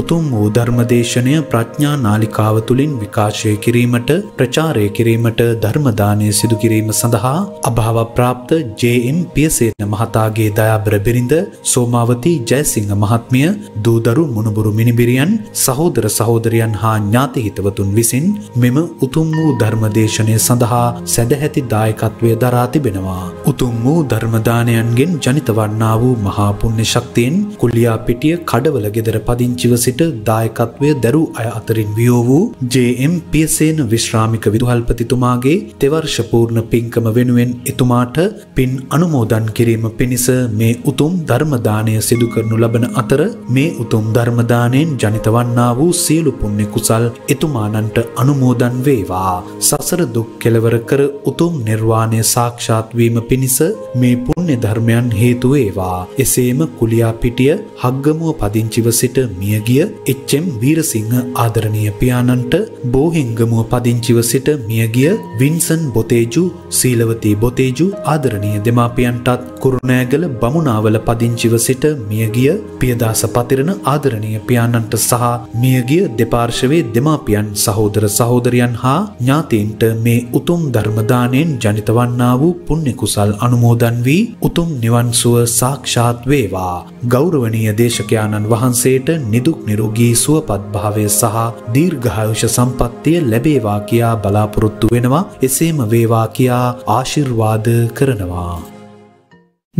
උතුම් වූ ධර්මදේශනය ප්‍රඥා නාලිකාව තුළින් විකාශය කිරීමට ප්‍රචාරය කිරීමට ධර්මදානය සිදු කිරීම සඳහා අභාවප්‍රාප්ත ජම් පියසේන මහතාගේ දයාබර බිරිඳ සෝමාවති ජයසිංහ මහත්මිය දූදරු මුණුබුරු මිනිබිරියන් සහෝදර සහෝදරියන් හා ඥාතිහිතවතුන් විසින් මෙම උතුම් වූ ධර්මදේශනය සඳහා සැදැහැති දායකත්වය දරා තිබෙනවා. උතුම් වූ ධර්මදානයන්ගෙන් ජනිතවන්නා වූ මහාපුුණ්‍ය ශක්තියෙන් කුල්ලියා පිටිය කඩවල ගෙදර පදිංචිවස සිට දායකත්වය දැරු අය අතරින් වියෝ වූ ජම් පියසේන විශ්‍රාමික විදුහල්පතිතුමාගේ තෙවර්ෂපූර්ණ පින්කම වෙනුවෙන් එතුමාට පින් අනුමෝදන් කිරීම පිණිස මේ උතුම් ධර්මදානය සිදු කරනු ලබන අතර මේ උතුම් ධර්මදානයෙන් ජනිතවන්නා වූ සියලු පුණ්‍ය කුසල් එතුමානන්ට අනුමෝදන් වේවා සසර දුක් කෙලවර කර උතුම් නිර්වාණය සාක්ෂාත් වීම පිණිස මේ පුණ්‍ය ධර්මයන් හේතු වේවා එසේම කුලියාපිටිය හග්ගමුව පදිංචිව සිට මියගිය ගිය එච්චම් වීරසිංහ ආදරණීය පියාණන්ට බෝහිංගමුව පදිංචිව සිට මියගිය වින්සන් බොතේජු සීලවතී බොතේජු ආදරණීය දෙමාපියන්ටත් කුරුණෑගල බමුණාවල පදිංචිව සිට මියගිය පියදාස පතිරණ ආදරණීය පියාණන්ට සහ මියගිය දෙපාර්ශවයේ දෙමාපියන් සහෝදර සහෝදරියන් හා ඥාතීන්ට මේ උතුම් ධර්මදානයෙන් ජනිතවන්නා වූ පුණ්‍ය කුසල් අනුමෝදන් වී උතුම් නිවන් සුව සාක්ෂාත් වේවා ගෞරවනීය දේශකයාණන් වහන්සේට නිදුක් නිරෝගී සුවපත්භාවය සහ දීර්ඝායුෂ සම්පත්තිය ලැබේවා කියා බලාපොරොත්තු වෙනවා එසේම වේවා කියා ආශිර්වාද කරනවා.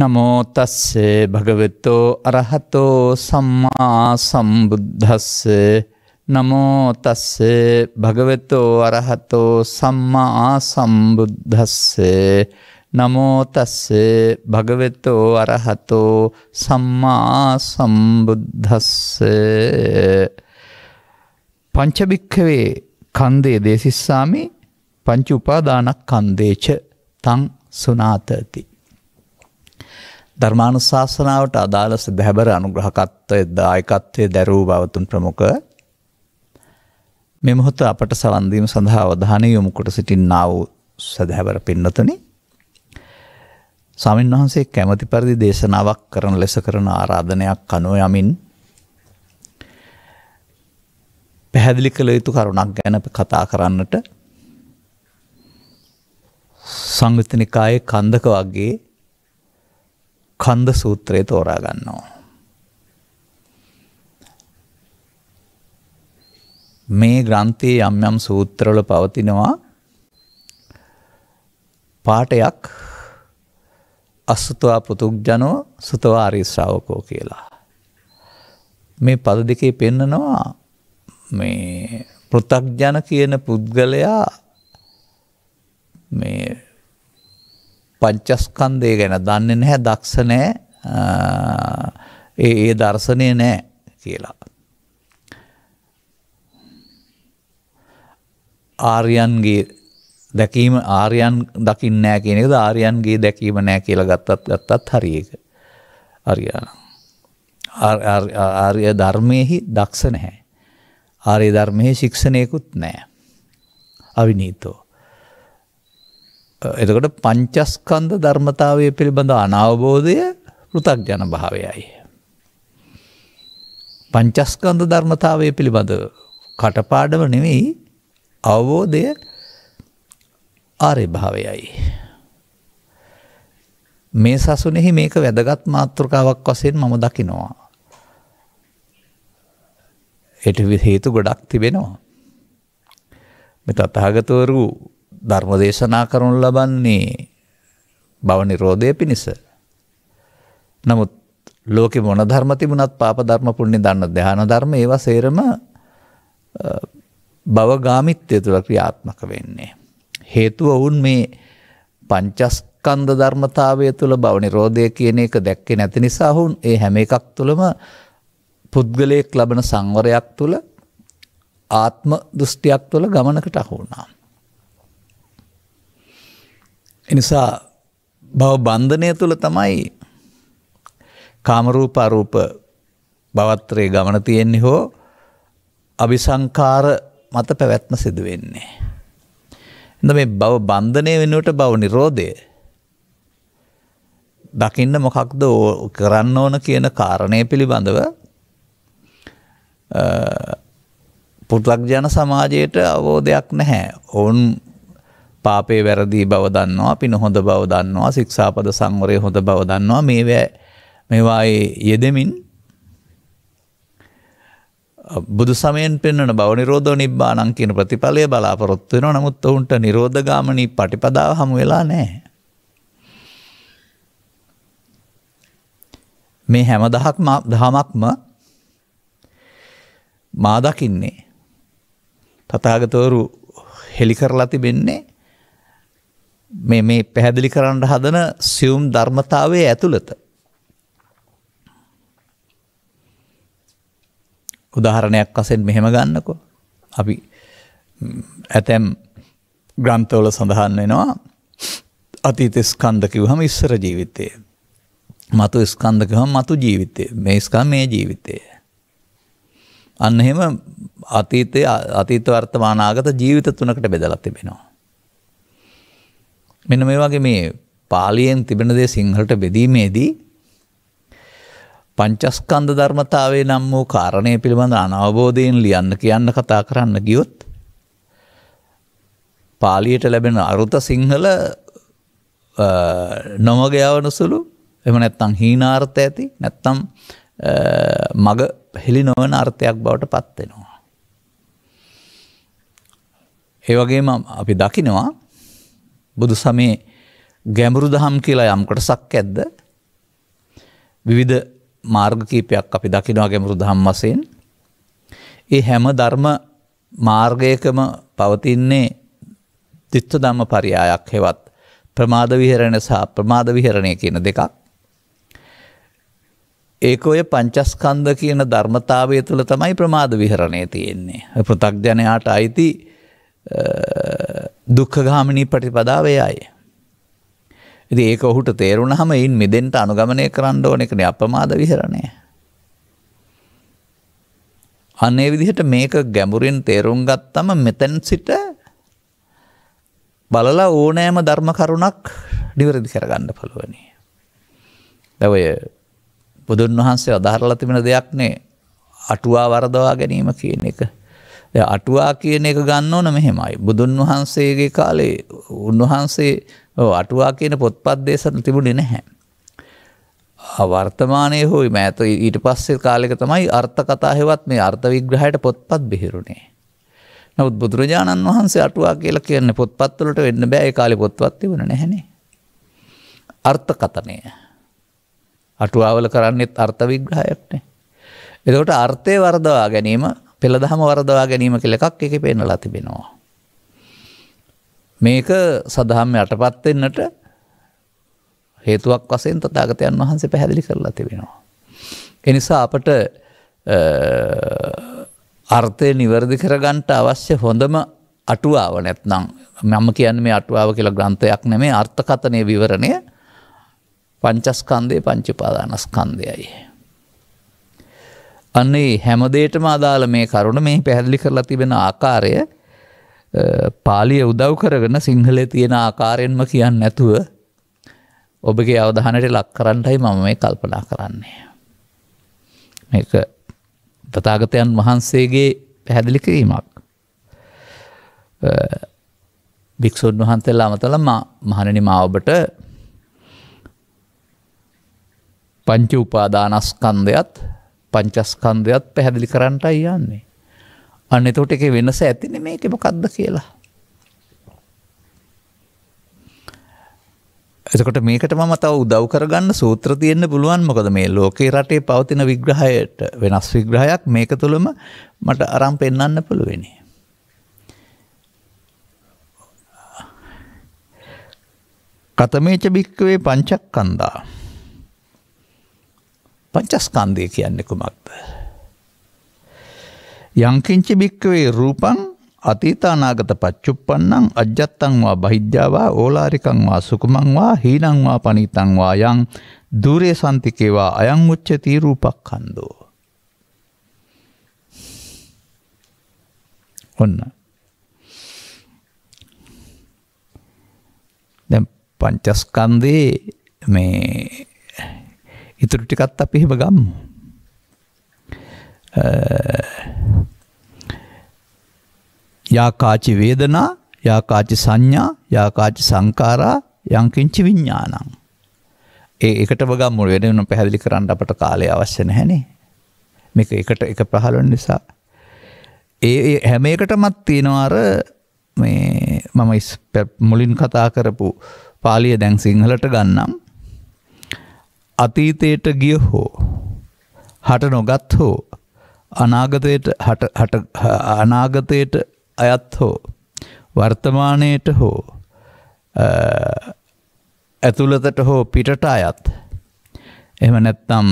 නමෝ තස්සේ භගවෙත්තෝ අරහතෝ සම්මා සම්බුද්ධස්සේ නමෝ තස්සේ භගවෙතෝ අරහතෝ සම්මා සම්බුද්ධස්සේ නමෝ තස්ස භගවතෝ අරහතෝ සම්මා සම්බුද්දස්ස පංචබික්ඛවේ කන්දේ දේසිස්සාමි පංච උපාදානක් කන්දේච තං සුනාතති ධර්මානුශාසනාවට අදාළ සදහැබර අනුග්‍රහකත්වයේ දායකත්වයේ දරූ බවතුන් ප්‍රමුඛ මේ මොහොත අපට සවන් දීම සඳහා අවධානය යොමු කොට සිටින්නා වූ සදහැබර පින්නතනේ ස්වාමීන් වහන්සේ කැමති පරිදි දේශනාවක් කරන ලෙස කරන ආරාධනයක් අනුව යමින් පැහැදිලි කළ යුතු කරුණක් ගැන කතා කරන්නට සංගතනිකායේ කන්දක වගේ කන්ද සූත්‍රය තෝරා ගන්නවා. මේ ග්‍රන්ථයේ යම් යම් සූත්‍රවල පවතිනවා පාඩයක් අස්සුතවා පෘතුග්ජනෝ සුතවාරී ශ්‍රාවකෝ කියලා. මේ පද දෙකේ පෙන්නනවා මේ පෘතක්ජන කියන පුද්ගලයා මේ පංචස්කන්දය ගැන දන්න නැහැ දක්ෂ නෑ ඒ දර්ශනය නෑ කියලා. ආර්යන්ගේ දැකීම ආර්යන් දකින්න නෑ කියන එකද ආර්යන්ගේ දැකීම නෑ කියලා ගත්තත් ගත්තත් හරි එක. ආර්යයන්. ආර්ය ධර්මයෙහි දක්ෂ නැහැ. ආර්ය ධර්මයේ ශික්ෂණයකුත් නෑ. අවිනීතෝ. එතකොට පංචස්කන්ධ ධර්මතාවය පිළිබඳ අනවබෝධය පෘථග්ජන භාවයයි. පංචස්කන්ධ ධර්මතාවය පිළිබඳ කටපාඩම නෙවෙයි අවබෝධය ආර්ය භාවයයි. මේ සසුනෙහි මේක වැදගත් මාතෘකාවක් වශයෙන් මම දකිනවා. එට හේතු ගොඩක් තිබෙනවා. මෙ තථාගතවරු ධර්ම දේශනා කරනු ලබන්නේ භව නිරෝධය පිණිස. නමුත් ලෝකෙ මොන ධර්ම තිබුණත් පාප ධර්ම පුණ්‍ය දන්න ධාන ධර්ම ඒවා සේරම භවගාමිත්වය තුළ ක්‍රියාත්මක වෙන්නේ. හේතුව ඔවුන් මේ පංචස්කන්ධ ධර්මතාවය තුළ බව නිරෝධය කියන එක දැක්කේ නැති නිසා ඔවුන් ඒ හැම එකක් තුළම පුද්ගලයෙක් ලබන සංවරයක් තුළ ආත්ම දෘෂ්ටියක් තුළ ගමනකට අහු වුණා. එනිසා බව බන්ධනය තුළ තමයි කාමරූප අරූප භවත්‍රයේ ගමන තියෙන්නේ හෝ අபிසංකාර මත පැවැත්ම සිදුවෙන්නේ. එඳ මේ බව බන්ධනය වෙනුවට බව නිරෝධය. දකින්න මොකක්ද කරන්න ඕන කියන කාරණය පිළිබඳව පුටලක්ජන සමාජයට අවබෝධයක් නැහැ. ඔවුන් පාපේ වැරදි බව දන්නවා අපි නොහොඳ බව දන්නවා ශික්ෂාපද සංවරය හොඳ බව දන්නවා මේවැ මේවායි යෙදෙමින් බුදු සමයෙන් පෙන්වන බව නිරෝධ නිබ්බානං කියන ප්‍රතිඵලය බලාපොරොත්තු වෙනවා. නමුත් ඔවුන්ට නිරෝධ ගාමිනී පටිපදාව හමු වෙලා නැහැ. මේ හැම දහක්ම දහමක්ම මා දකින්නේ තථාගතවරු හෙලි කරලා තිබෙන්නේ මේ මේ පැහැදිලි කරන්න හදන සියුම් ධර්මතාවයේ ඇතුළත උදාහරණයක් වසෙන් මෙහෙම ගන්නකෝ. අපි ඇතැම් ග්‍රන්ථවල සඳහන් වෙනවා අතීත ස්කන්ධකිව හම ඉස්සර ජීවිතය. මතු ස්කන්ධක හම මතු ජීවිතය මේ ස්කා මේ ජීවිතය. අන්න එහෙම අතීතය අතීත වර්තමානාගත ජීවිත තුනකට බෙදලා තිබෙනවා. මෙන මේ වගේ මේ පාලියෙන් තිබෙන දේ සිංහලට බෙදීමේදී පංචස්කන්ධ ධර්මතාවේ නම් වූ කාරණය පිළිබඳ අනවබෝධයෙන් ලියන්න කියන්න කතා කරන්න ගියොත් පාලියට ලැබෙන අරුත සිංහල නොමග යවන සුළු එම නැත්තං හීනාර්ථ ඇති නැත්තම් මග හෙළි නොවන අර්ථයක් බවට පත්වෙනවා. ඒවගේම අපි දකිනවා බුදු සමේ ගැඹුරු දහම් කියලා යම්කට සක් ඇද්ද විවිධ මාර්ගකීපයක් අපි දකිනවා ගැමුරු දහම් වසයෙන්. ඒ හැම ධර්ම මාර්ගයකම පවතින්නේ තිත්ත දම්ම පරියායක් හෙවත් ප්‍රමාද විහරණ සහ ප්‍රමාද විහරණය කියන දෙකක්. ඒක ඔය පංචස්කන්ද කියන ධර්මතාවය තුළ තමයි ප්‍රමාද විහරණය තියෙන්නේ. පෘතක්ජනයාට අයිති දුක්ඛගාමිණී ප්‍රතිපදාවයයි. ඉතින් ඒක ඔහුට තේරුණාම යින් මෙදෙන්ට අනුගමනය කරන්න ඕන එකනේ අප්‍රමාද විහරණය. අන්න ඒ විදිහට මේක ගැඹුරින් තේරුම් ගත්තම මෙතෙන් සිට බලලා ඕනෑම ධර්ම කරුණක් නිවැරදි කරගන්න පුළුවනි. දැන් ඔය බුදුන් වහන්සේ අදාහරලා තිබෙන දෙයක්නේ අටුවා වරදවා ගැනීම කියන එක. අටුවා කියන එක ගන්න ඕන මෙහෙමයි. බුදුන් වහන්සේගේ කාලේ උන්වහන්සේ අටුවා කියන පොත්පත් දේශන තිබුණෙ නැහැ. වර්තමානය හෝ මෑත ඊට පස්සේ කාලෙක තමයි අර්ථ කතා හෙවත් මේ අර්ථ විග්‍රහයට පොත්පත් බිහිරුණේ. නමුත් බුදුරජාණන් වහන්සේ අටුවා කියලා කියන්නේ පොත්පත්වලට වෙන්න බෑ ඒ කාලේ පොත්පත් තිබුණ නැහනේ. අර්ථ කතනය. අටුවාවල කරන්නෙත් අර්ථ විග්‍රහයක්නේ. එතකොට අර්ථය වර්ධවා ගැනීම පෙළදහම වර්ධවා ගැනීම කියලා එකක් එකේ පෙන්නලා තිබෙනවා. මේක සඳහම් යටපත් වෙන්නට හේතුවක් වසයෙන් තතාගතයන් වහන්සේ පැහැදිලි කරලා තිබෙනවා. එනිසා අපට අර්ථය නිවැරදි කරගන්ට අවශ්‍ය හොඳම අටුවාව නැත්නම් මම කියන්න මේ අටුවාව කියලා ග්‍රන්ථයක් නෙමේ අර්ථකථනය විවරණය පංචස්කන්දය පංචිපාදානස්කන්දයයි. අන්නේ හැමදේටම අදාළ මේ කරුණ මේ පැහැදිලි කරලා තිබෙන ආකාරය පාලිය උදව් කරගෙන සිංහලේ තියෙන ආකාරයෙන්ම කියන්න නැතුව ඔබගේ අවධහනට ලක් කරන්නටයි මම මේ කල්පනා කරන්නේ. මේක ප්‍රතාගතයන් වහන්සේගේ පැහැදිලි කිරීමක්. භික්‍ෂූන් වහන්සෙල් අමතල මහණනි මාවබට පංචි උපාදානස්කන්දයත් පංචස්කන්දයත් පැහැදිලි කරන්නටයි යන්නේ. අන්න එතකොට එක වෙනස ඇතින මේක මොකක්ද කියලා. එතකොට මේකට මම තව උදව් කරගන්න සූත්‍ර තියෙන්න්න පුළුවන් මොකද මේ ලෝකේ රටේ පවතින විග්‍රහයට වෙනස් විග්‍රහයක් මේක තුළම මට අරම් පෙන්න්න පුළුවෙනි. කතමේච භික්කවේ පංචක් කන්දා පංචස්කන්දය කියන්නේ කුමක්ද. යංකින්ච භික්කවේ රූපං අතීතානාගත පච්චුප්පන්නං අජ්ජත්තං වා බහිජ්ජාවා ඕලාරිකං වා සුකුමං වා හීනං වා පනිතං වා යං දුරේ සන්තිකේ වා අයං උච්චති රූපක්ඛන්தோ ඔන්න දැන් පංචස්කන්ධේ මේ ඉතුරු ටිකත් අපි හිම ගමු යාකාචි වේදනා යාකාචි සංඥා යාකාචි සංකාරා යංකින්චි විඤ්ඥානං. ඒ එකටම ගම්මුල් වෙනෙන පැහැදිලි කරන්න අපට කාලය අවශ්‍ය නැහැනේ මේක එකට එක පහළොන් නිසා. ඒ හැම එකටමත් තියෙනවාර මේ මම මුලින් කතා කරපු පාලිය දැන් සිංහලට ගන්නම් අතීතයට ගිය හෝ හට නොගත් හෝ අනාගතයට අනාගතයට අයත් හෝ වර්තමානයට හෝ ඇතුළතට හෝ පිටට අයත් එම නැත්තම්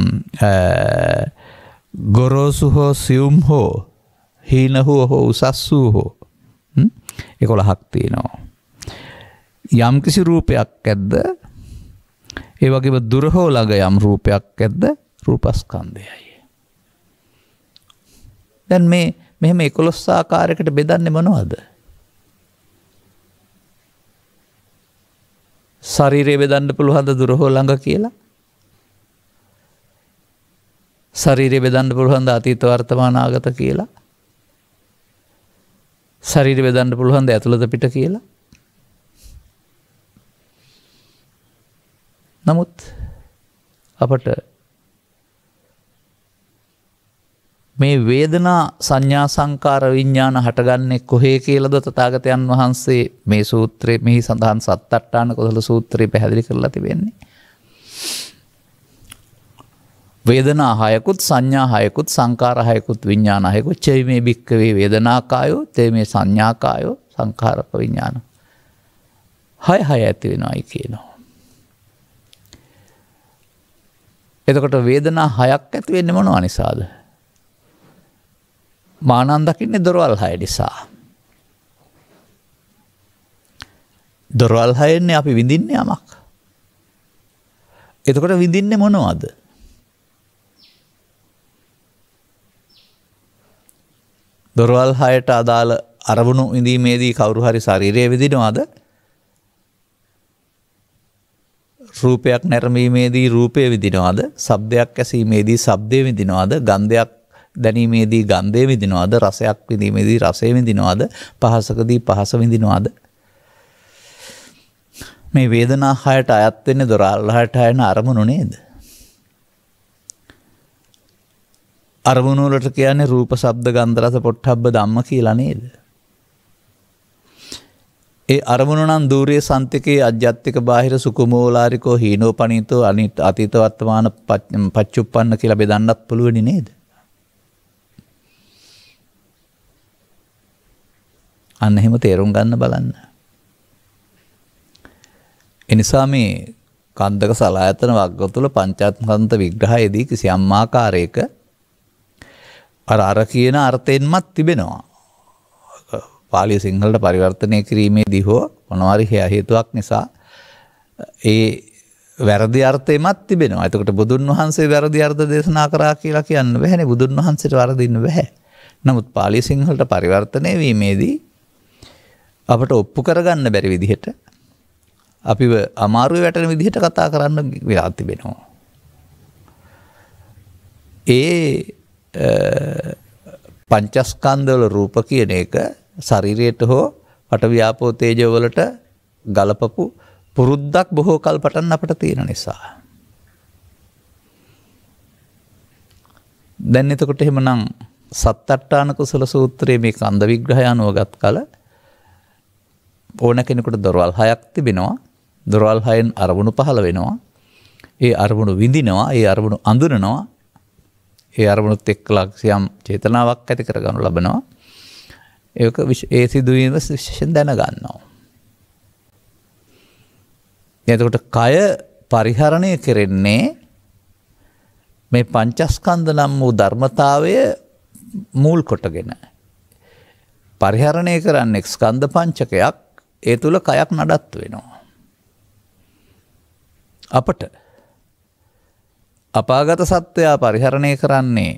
ගොරෝසු හෝ සියුම් හෝ හීන හෝ හෝ උසස් වූ හෝ එකොළහක් තියෙනවා. යම්කිසි රූපයක් ඇද්ද ඒ වගේ දුරහෝ ළඟ යම් රූපයක් ඇද්ද රූපස්කන්දයයි. දැන් මේ මෙහෙම එකොළොස් ආකාරයකට බෙදන්නේ මොනවද? ශරීරය බෙදන්න පුළුවන්ද දුර හෝ ළඟ කියලා? ශරීරය බෙදන්න පුළුවන්ද අතීත වර්තමාන ආගත කියලා? ශරීරය බෙදන්න පුළුවන්ද ඇතුළත පිට කියලා? නමුත් අපට මේ වේදනා සංඥා සංකාර විඤ්ඥාන හටගන්නේ කොහේ කියලද තතාගතයන් වහන්සේ මේ සූත්‍රයේ මෙහි සඳහන් සත්තට්ටාන කොදළ සූත්‍රයේ පැහැදිලි කරලා තිබෙන්නේ. වේදනා හයකුත් සංඥා හයකුත් සංකාර හයකුත් විඤ්ඥාන හයකුත් චෙයි මේ භික්කවේ වේදනාකායෝ තේ මේ සංඥාකායෝ සංකාරක විඤ්ඥාන. හය හය ඇති වෙනයි කියනවා. එතකොට වේදනා හයක් ඇති වෙන්න මොනවා නිසාද. මානන් දකින්නේ දොරවල් 6 නිසා. දොරවල් 6න්නේ අපි විඳින්නේ යමක්. එතකොට විඳින්නේ මොනවද? දොරවල් හයට අදාළ අරමුණු ඉඳීමේදී කවුරු හරි ශරීරය විදිනවාද රූපයක් නැරඹීමේදී රූපය විදිනවාද ශබ්දයක් ඇසීමේදී ශබ්දය විදිනවාද ගන්ධයක් දැනීමේදී ගන්ධය විදිනවාද රසයක් විදීමේදී රසේ විදිනවාද පහසකදී පහස විඳිනවාද මේ වේදනා හයට අයත්වෙන්නේ දොරල්හට අයන අරමුණු නේද අරමුණුවලට කියන්නේ රූප සබ්ද ගන්දරස පොට්ටබ්බ දම්ම කියලා නේද. ඒ අරමුණනන් දූරයේ සන්තිකයේ අධ්‍යත්තික බාහිර සුකුමෝලාරිකෝ හීනෝ පනිතෝ අනිත් අතීතවත්තමාන පච්චුප්පන්න කියලා බෙදන්නත් පුළුවනි නේද. අන්න එහෙම තේරුම් ගන්න බලන්න. එනිසා මේ කන්දක සලායතන වර්ග තුල පංචාත්මකන්ත විග්‍රහයේදී කිසියම් ආකාරයක අර අර කියන අර්ථයෙන්මත් තිබෙනවා. පාලිය සිංහලට පරිවර්තනය කිරීමේදී හෝ මොනවාරි හේතුවක් නිසා ඒ වැරදි අර්ථයමත් තිබෙනවා. එතකොට බුදුන් වහන්සේ වැරදි අර්ථ දේශනා කරා කියලා කියන්න බැහැනේ. බුදුන් වහන්සේට වරදින්න බැහැ. නමුත් පාලි සිංහලට පරිවර්තනය වීමේදී අපට ඔප්පු කරගන්න බැරි විදිහට අපි අමාරුව වැටන විදිහට කතා කරන්න ව්‍යාතිබෙනවා. ඒ පංචස්කන්දවල රූප කියන එක සරිරයට හෝ පටව්‍යාපෝතේජවලට ගලපපු පුරුද්දක් බොහෝ කල් පටන් අපට තියෙන නිසා. දැන් එතකොට එහෙමනම් සත්තට්ටාන කුසල සූත්‍රයේ මේ කන්ද විග්‍රහය අනුවගත් කල ඕන කෙනෙකුට දොරවල් හයක් තිබෙනවා දොරවල් හයෙන් අරමුණු පහළ වෙනවා ඒ අරමුණු විඳිනවා ඒ අරමුණු අඳුනනවා ඒ අරමුණුත් එක් ලක්ෂයම් චේතනාවක් ඇති කරගනු ලබනවා ඒක ඒ සිදුවීම ශෂෙන් දැනගන්නවා. එතකොට කය පරිහරණය කෙරෙන්නේ මේ පංචස්කන්ද නම් වූ ධර්මතාවය මුල් කොටගෙන. පරිහරණය කරන්නේ ස්කන්ධ පංචකයක් ඒ තුළ කයක් නඩත්තු වෙනවා. අපට අපාගත සත්වයා පරිහරණය කරන්නේ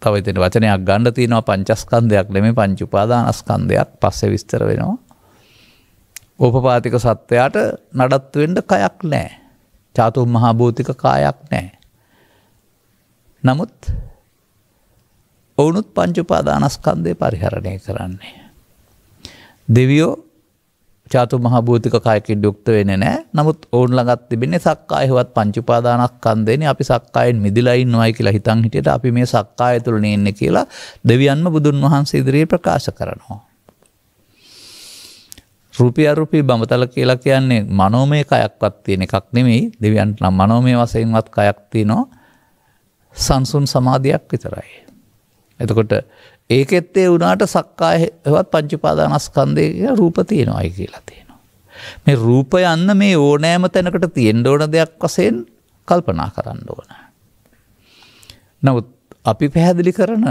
තවතින වචනයක් ගණ්ඩ තියනවා පංචස්කන්ධයක් නෙමේ පංචුපාදානස්කන්ධයක් පස්සෙ විස්තර වෙනවා. ඕපපාතික සත්වයාට නඩත්තුවෙන්ට කයක් නෑ. චාතුම් මහාභූතික කායක් නෑ. නමුත් ඔවුනුත් පංචුපාදානස්කන්දය පරිහරණය කරන්නේ. දෙවියෝ චාතු මහභූතික කායකින් යුක්ත වෙන නෑ නමුත් ඔවුන් ළඟත් තිබෙන්නේ සක්කායහෙවත් පංචුපාදානක් කන්දෙන අපි සක්කායෙන් මිදිලයින් නොයි කියලා හිතන් හිටියට අපි මේ සක්කාය තුළ නේන්න කියලා දෙවියන්ම බුදුන් වහන්සේ ඉදිරියේ ප්‍රකාශ කරනවා. රුපිය රුපී බමතල කියලා කියන්නේ මනෝමය කයක්වත් තියෙන එකක් නෙමෙයි දෙවියන්ට නම් මනෝමය වශයෙන්වත් කයක් තියෙනවා සංසුන් සමාධියක් විතරයි. එතකොට ඒකෙත් ඒ වුණාට සක්කායවත් පංචිපාදානස්කන්දය රූප තියෙනවායි කියලා තියෙනවා. මේ රූපය යන්න මේ ඕනෑම තැනකට තියෙන් ඕන දෙයක් වසයෙන් කල්පනා කරන්න ඕන. නමුත් අපි පැහැදිලි කරන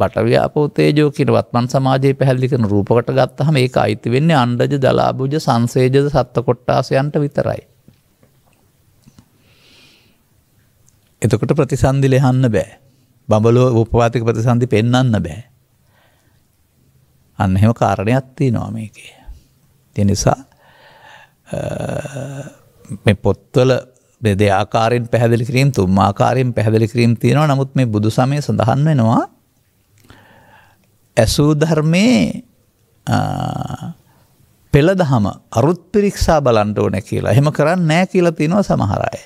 පටව්‍යාපෝතේජෝ කියන වත්මන් සමාජයේ පැහැදිලි කරන රූපකට ගත්තහම ඒක අයිති වෙන්නේ අණ්ඩජ ජලාභුජ සංසේජද සත්ව කොට්ටාසයන්ට විතරයි. එතකොට ප්‍රතිසන්දි ලෙහන්න බෑ. බඹලෝ උපවාතික ප්‍රතිසන්ධි පෙන්න්න බෑ. අන්න එහෙම කාරණයක් ති නොමේකය. තිනිසා පොත්වල දෙආකාරෙන් පැහැදිලි කිරීම් තුම් ආකාරයෙන් පැහැදිලි කිරීම් තියෙනවා නමුත් මේ බුදු සමය සඳහන් වෙනවා ඇසූ ධර්මයේ පෙළ දහම අරුත් පිරික්ෂා බලන්ට ඕන කියලා එහෙම කරන්න නෑ කියලා තිනවා සමහරය.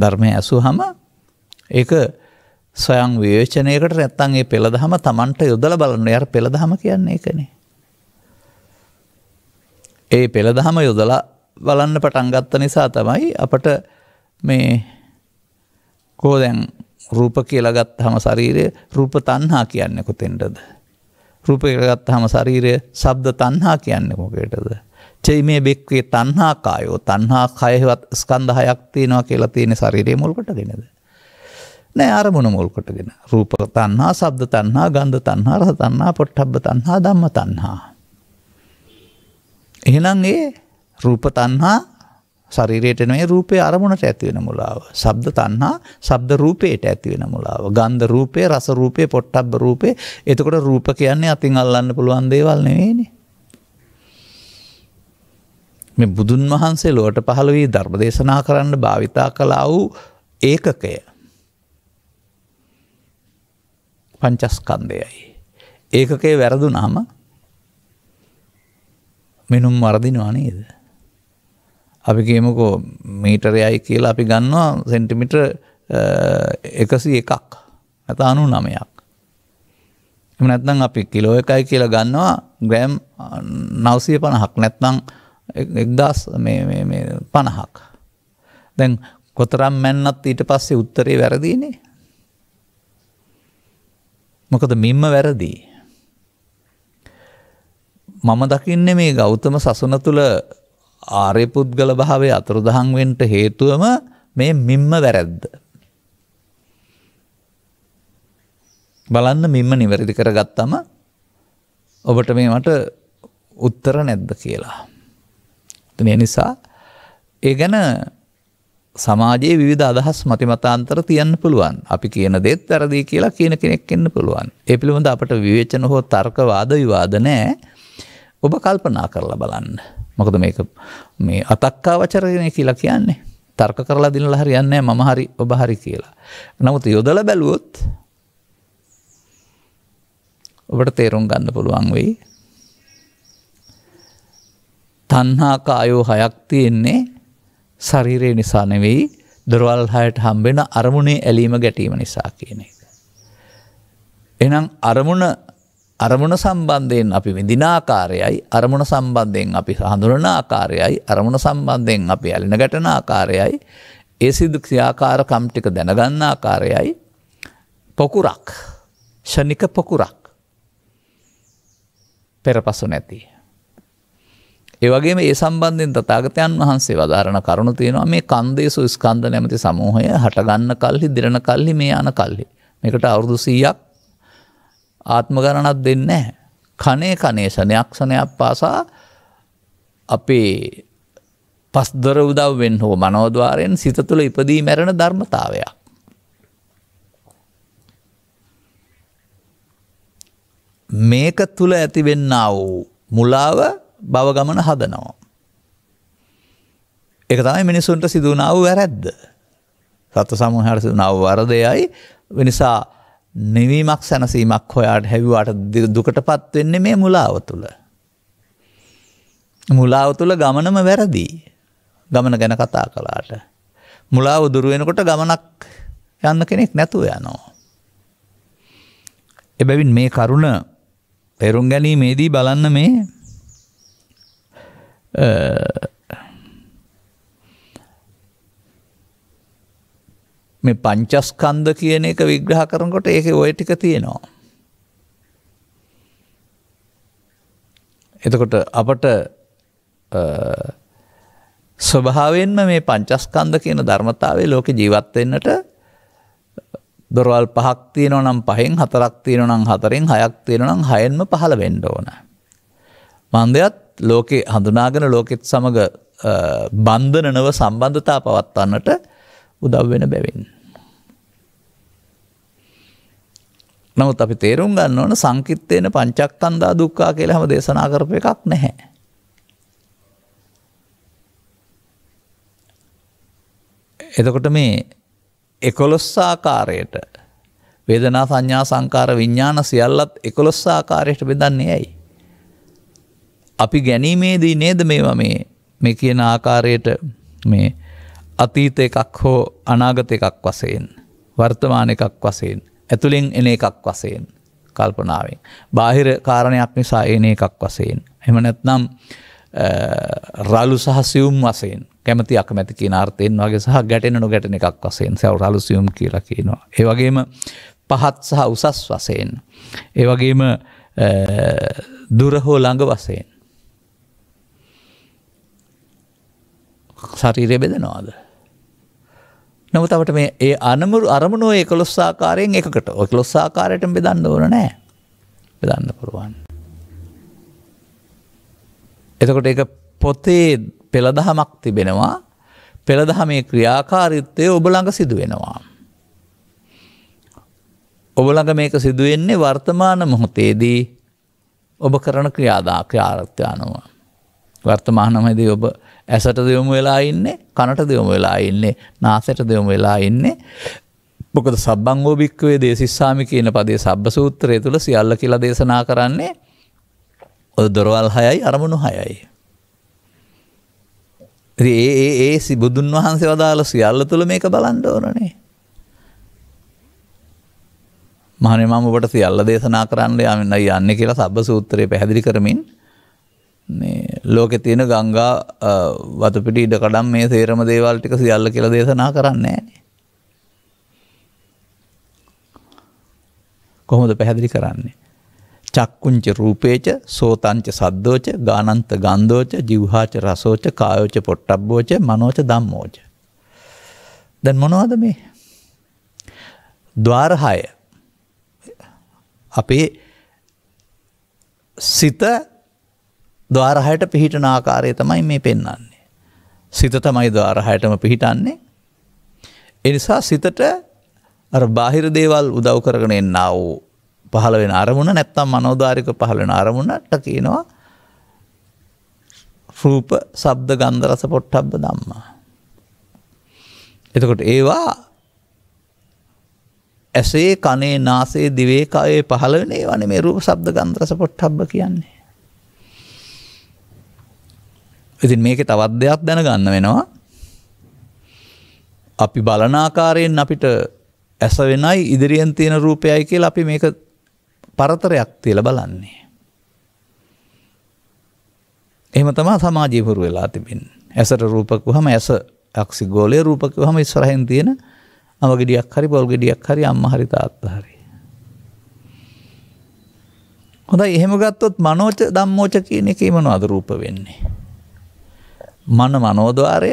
ධර්මය ඇසු හම ඒක සොයන් විවේචනයකට නැත්තන් ඒ පෙළදහම තමන්ට යොදල බලන්න යට පෙළදහම කියන්නේ එකනේ. ඒ පෙළදහම යොදලා බලන්න පටන්ගත්ත නිසා තමයි අපට මේ කෝදැන් රූප කියලගත් හම ශරීරය රූප තන්හා කියන්න කොතෙන්ටද. රූප කියලගත් හම ශරීරය සබ්ද තන්හා කියන්න මොකටද. චයි මේ බෙක්වේ තන්හාකායෝ තන්හා කයවත් ස්කන්ධහයක් තියෙනවා කියලා තියෙන ශරීරය මුල්කට ගෙනද. නෑ අරමුණ මුල් කොටගෙන රූප තණ්හා, ශබ්ද තණ්හා, ගන්ධ තණ්හා, රස තණ්හා, පොට්ටබ්බ තණ්හා, ධම්ම තණ්හා. එහෙනම් ඒ රූප තණ්හා ශරීරයට නෙවෙයි රූපේ අරමුණට ඇති වෙන මුලාව. ශබ්ද තණ්හා ශබ්ද රූපේට ඇති වෙන මුලාව. ගන්ධ රූපේ, රස රූපේ, පොට්ටබ්බ රූපේ. එතකොට රූප කියන්නේ අතින් අල්ලන්න පුළුවන් දේවල් නෙවෙයිනේ. මේ බුදුන් වහන්සේ ලොවට පහළ වී ධර්ම දේශනා කරන්න භාවිතා කළා වූ ඒකකය පංචස්කන්දයයි. ඒකකේ වැරදු නාම මෙනුම් වරදිනවා නේද. අපි කියමකෝ මීටරයයි කියලා අපි ගන්නවා සෙන්ටිමිට එකසි එකක් ඇත අනු නමයක්. එම නැත්නම් අපි කිලෝ එකයි කියලා ගන්නවා ග්‍රෑම් නවසය පණහක් නැත්නම් එක්දස් පණහක්. දැන් කොතරම් මැන්නත් ඊට පස්සේ උත්තරේ වැරදිනේ මොකද මෙම්ම වැරදිී. මම දකින්න මේ ගෞතම සසුන තුළ ආරය පුද්ගල භාවේ අතුරුදහංවෙන්ට හේතුවම මේ මිම්ම වැරැද්ද. බලන්න මෙම නිවැරදි කර ගත්තම ඔබට මේ මට උත්තර නැද්ද කියලා. එ නිසා ඒ ගැන සමාජයේ විධ අදහස් මතිමතාන්තර තියන්න පුළුවන් අපි කියන දෙත් වැරදි කියලා කියන කෙනෙක් එන්න පුළුවන් ඒ පිළිබඳ අපට විවේචන හෝ තර්කවාද විවාද නෑ ඔබ කල්පනා කරලා බලන්න මොකද මේක මේ අතක්කා වචරගෙන කියලා කියන්නේ තර්ක කරලා දිනල හරියන්නේ මම හරි ඔබ හරි කියලා නමුත් යොදල බැලුවොත් ඔබට තේරුම් ගන්න පුළුවන් වෙයි තන්හාකා අයෝ හයක් තියෙන්නේ ශරීරය නිසා නෙවෙයි දොරවල් හයට හම්බෙන අරමුණේ ඇලීම ගැටීම නිසා කියන එක. එනම් අරමුණ අරමුණ සම්බන්ධයෙන් අපි විඳිනාකාරයයි අරමුණ සම්බන්ධයෙන් අපි හඳුනන ආකාරයයි අරමුණ සම්බන්ධයෙන් අපි ඇලින ගැටන ආකාරයයි ඒ සිදු ක්‍රියාකාරකම් ටික දැනගන්න ආකාරයයි පොකුරක් ෂනික පොකුරක් පෙරපසු නැති. ඒවගේ ඒ සම්බන්ධෙන් තතාගතයන් වහන්සේ වදාරණ කරුණු තියෙනවා මේ කන්දේසු ස්කන්ධ නැමති සමූහය හටගන්න කල්හි දෙරණ කල්හි මේ යන කල්හි මේකට අවුරුදු සීයක් ආත්මගණනක් දෙන්න කනේ කනේශනයක්ෂණයක් පාසා අපේ පස්දොර උදව්වෙන් හෝ මනෝදවාරයෙන් සිත තුළ ඉපදී මැරණ ධර්මතාවයක්. මේක තුළ ඇතිවෙන්න වූ මුලාව බව ගමන හදනවා. එක තමයි මිනිසුන්ට සිදුනාව වැරැද්ද. සත්ව සමහර සිදුනාව වරදයයි වෙනිසා නිවීමක් සැනසීමක් හොයාට හැවිවාට දුකට පත් වෙන්නේ මේ මුලාව තුළ. මුලාව තුළ ගමනම වැරදිී. ගමන ගැන කතා කලාට. මුලාව දුරුවෙනකොට ගමනක් යන්න කෙනෙක් නැතුව යනවා. එබැවින් මේ කරුණ පෙරුම් ගැනීමේදී බලන්න මේ මේ පංචස්කන්ධ කියන එක විග්‍රහ කරනකොට ඒක ඔය ටික තියෙනවා. එතකොට අපට ස්වභාවෙන්ම මේ පංචස්කන්ධ කියන ධර්මතාවේ ලෝක ජීවත්වෙන්නට දොරවල් පහක් තියෙනව නම් පහෙන් හතරක් තියෙන නම් හතරෙන් හයක් තියෙන නම් හයෙන්ම පහළ වෙන්න ඕන. මන්දයත් ලෝකෙ හඳුනාගෙන ලෝකෙත් සමඟ බන්ධනනව සම්බන්ධතා පවත්වන්නට උදව් වෙන බැවින්. නමුත් අපි තේරුම් ගන්න ඕන සංකිත්තයන පංචක් තන්දා දුක්කා කියල හම දේශනා කරපය එකක් නැහැ. එතකොට මේ එකොලොස්සාකාරයට වේදනා සංඥා සංකාර විඤ්ඥාන සියල්ලත් එකොලොස්සාකාරයට බෙදන්නේ ඇයි. අපි ගැනීමේදී නේද මේවා මේ මේ කියන ආකාරයට මේ අතීත එකක් හෝ අනාගත එකක් වසයෙන් වර්තමාන එකක් වසයෙන් ඇතුළින් එන එකක් වසයෙන් කල්පනාවෙන් බාහිර කාරණයක් නිසා එන එකක් වසයෙන් එම නැත්නම් රලු සහ සියුම් වසයෙන් කැමති අකමැති කියන අර්ථයෙන් වගේ සහ ගැටෙන නොගැටන එකක් වසයෙන් සැව රලු සියුම් කියලා කියනවා ඒවගේම පහත් සහ උසස් වසයෙන් ඒවගේම දුරහෝ ළඟ වසයෙන් ශරීරය බෙදෙනවාද. නමුතවට මේ ඒ අනමුරු අරමුණෝ එකලොස් ආකාරයෙන් එකකට ඔකලොස් ආකාරයට බෙදන්න ඕන නෑ බෙදන්න පුළුවන්. එතකොට එක පොතේ පෙළදහමක් තිබෙනවා පෙළදහමේ ක්‍රියාකාරිත්වය ඔබළඟ සිදුවෙනවා. ඔබළඟ මේක සිදුවෙන්නේ වර්තමාන මොහොතේදී ඔබ කරන ක්‍රියාදා ක්‍රියාරත්්‍යානවා. වර්තමානමදී ඔබ ඇසට දෙවම වෙලා ඉන්නේ කනට දෙවම වෙලා ඉන්නේ නාසට දෙවම වෙලා ඉන්නේ මොකද සබ්බංගෝ භික්කවේ දේශිස්සාමි කියන පදේ සබ්බ සූත්‍රය තුළ සියල්ල කියලා දේශනා කරන්නේ ඔය දොරවල් හයයි අරමුණු හයයි. ඒ ඒ ඒ සි බුදුන් වහන්සේ වදාළ සියල්ල තුළ මේක බලන්න ඕනනේ. මහනේ මම ඔබට සියල්ල දේශනා කරන්න යන්න යන්නේ කියලා සබ්බ සූත්‍රය පැහැදිලි කරමින් මේ ලෝකෙ තියෙන ගංගා වතුපිට ඉඩ කඩම් මේ සේරම දේවල් ටික සියල්ල කියලා දේශනා කරන්නේ කොහොමද පැහැදිලි කරන්නේ චක්කුංච රූපේච සෝතංච සද්දෝච ගානන්ත ගන්ධෝච ජීවහාච රසෝච කායෝච පොට්ටබ්බෝච මනෝච ධම්මෝච දැන් මොනවද මේ ద్వාර 6 අපේ සිත ද්වාරහයට පිහිටන ආකාරය තමයි මේ පෙන්වන්නේ. සිත තමයි ද්වාරහයටම පිහිටන්නේ. එනිසා සිතට අර බාහිර දේවල් උදව් කරගෙන එන්නා වූ පහළ වෙන අරමුණ නැත්තම් මනෝධාරික පහළ වෙන අරමුණට කියනවා රූප, ශබ්ද, ගන්ධ, රස, පොට්ටබ්බ ධම්මා. එතකොට ඒවා ඇසේ, කනේ, නාසයේ, දිවේ, කයේ පහළ වෙන ඒවා නෙමේ රූප, ශබ්ද, ගන්ධ, රස, පොට්ටබ්බ කියන්නේ. ඉතින් මේක තවත් දෙයක් දැනගන්න වෙනවා අපි බලනාකාරයෙන් අපිට ඇස වෙනයි ඉදිරියෙන් තියෙන රූපයයි කියල අපි මේක පරතරයක් තියල බලන්නේ. එහම තමා සමාජීපුරු වෙලා තිබින් ඇසට රූපකු හම ඇස අක්සි ගෝලය රූපකව හම ඉස්වරහෙන් තියෙන අම ගෙඩියක් හරි පොල් ගෙඩියක් හරි අම්ම හරි තාත්තහරි. හොඳ එහෙම ගත්තොත් මනෝච දම්මෝච කියන එක මනවාද රූප වෙන්නේ. මන මනෝදවාරය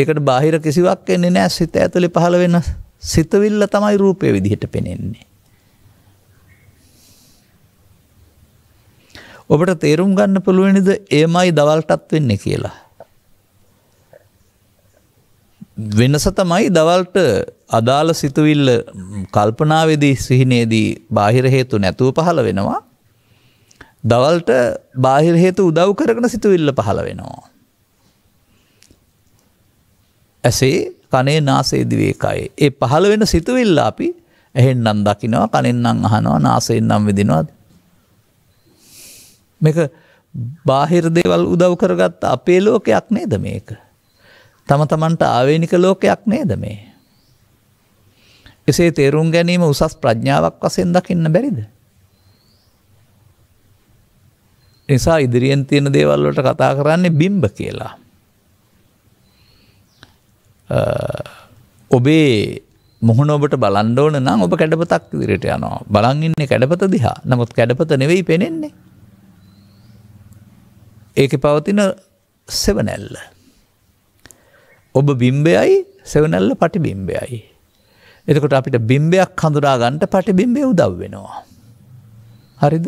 ඒකට බාහිර කිසිවක් එන්නේ නෑ සිත ඇතුළි පහළ වෙන සිතවිල්ල තමයි රූපය විදිහට පෙනෙන්නේ. ඔබට තේරුම් ගන්න පුළුවනිද ඒමයි දවල්ටත් වෙන්න කියලා. වෙනස තමයි දවල්ට අදාළ සිතුවිල්ල කල්පනාවේදී සිහිනේදී බාහිර හේතු නැතුව පහළ වෙනවා. දවල්ට බාහිර හේතු උදව් කරගෙන සිතුවිල්ල පහළ වෙනවා. ඇසේ කනේ නාසේ දිවේකයේ. ඒ පහළ වෙන සිතුවිල්ල අපි ඇහෙන්නම් දකිනවා කනෙන්නම් අහනවා නාසයෙන්නම් විදිනවාද. මේක බාහිර දේවල් උදව් කරගත්ත අපේ ලෝකයක් නේද මේක. තම තමන්ට ආවේනික ලෝකයක් නේද මේ. එසේ තේරුම් ගැනීම උසස් ප්‍රඥාවක් වසෙන් දකින්න බැරිද. නිසා ඉදිරියෙන් තියෙන දේවල්ලට කතා කරන්නේ බිම්බ කියලා. ඔබේ මුහුණ ඔබට බලන්න ඕන නම් ඔබ කැඩපතක් දිරට යනවා බලංඉන්නේ කැඩපත දිහා නමුත් කැඩපත නෙවෙයි පෙනෙන්නේ. ඒක පවතින සෙවනැල්ල. ඔබ බිම්බයයි සෙවනැල්ල පටි බිම්බයයි. එතකොට අපිට බිම්බයක් හඳුරාගන්ට පටි බිම්බය උදව් වෙනවා. හරිද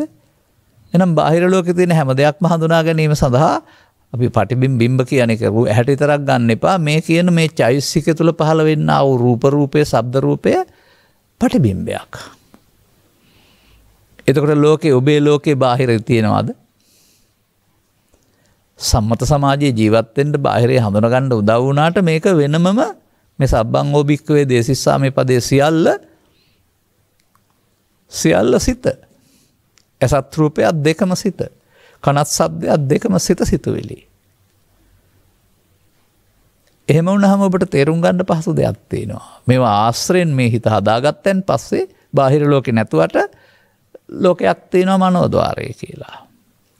එනම් බාහිරලෝක තියෙන හැම දෙයක්ම හඳුනා ගැනීම සඳහා අපි පටිබිම් බිම්බ කියන එක හැට තරක් ගන්න එපා මේ කියන මේ චෛසික තුළ පහළ වෙන්න අව රූපරූපය සබ්දරූපය පටිබිම්බයක්. එතකොට ලෝකේ ඔබේ ලෝකේ බාහිර තියෙනවාද. සම්මත සමාජයේ ජීවත්තෙන්ට බාහිරය හඳුනගණ්ඩ උදව්නාට මේක වෙනමම මේ සබ්බං ඕභික්කවේ දේශිස්සා මේ පදේ සියල්ල සියල්ල සිත ඇසත්රූපයක් දෙකම සිත. කනත් සබ්දයක් දෙකම සිත සිතුවෙලි. එහෙම වනහම ඔබට තේරුම් ගන්න පහසු දෙයක් තියෙනවා. මෙවා ආශ්‍රයෙන් මේ හිත හදාගත්තැන් පස්සේ බාහිර ලෝකෙ නැතුවට ලෝකයක් තියෙනවා මනෝදවාරය කියලා.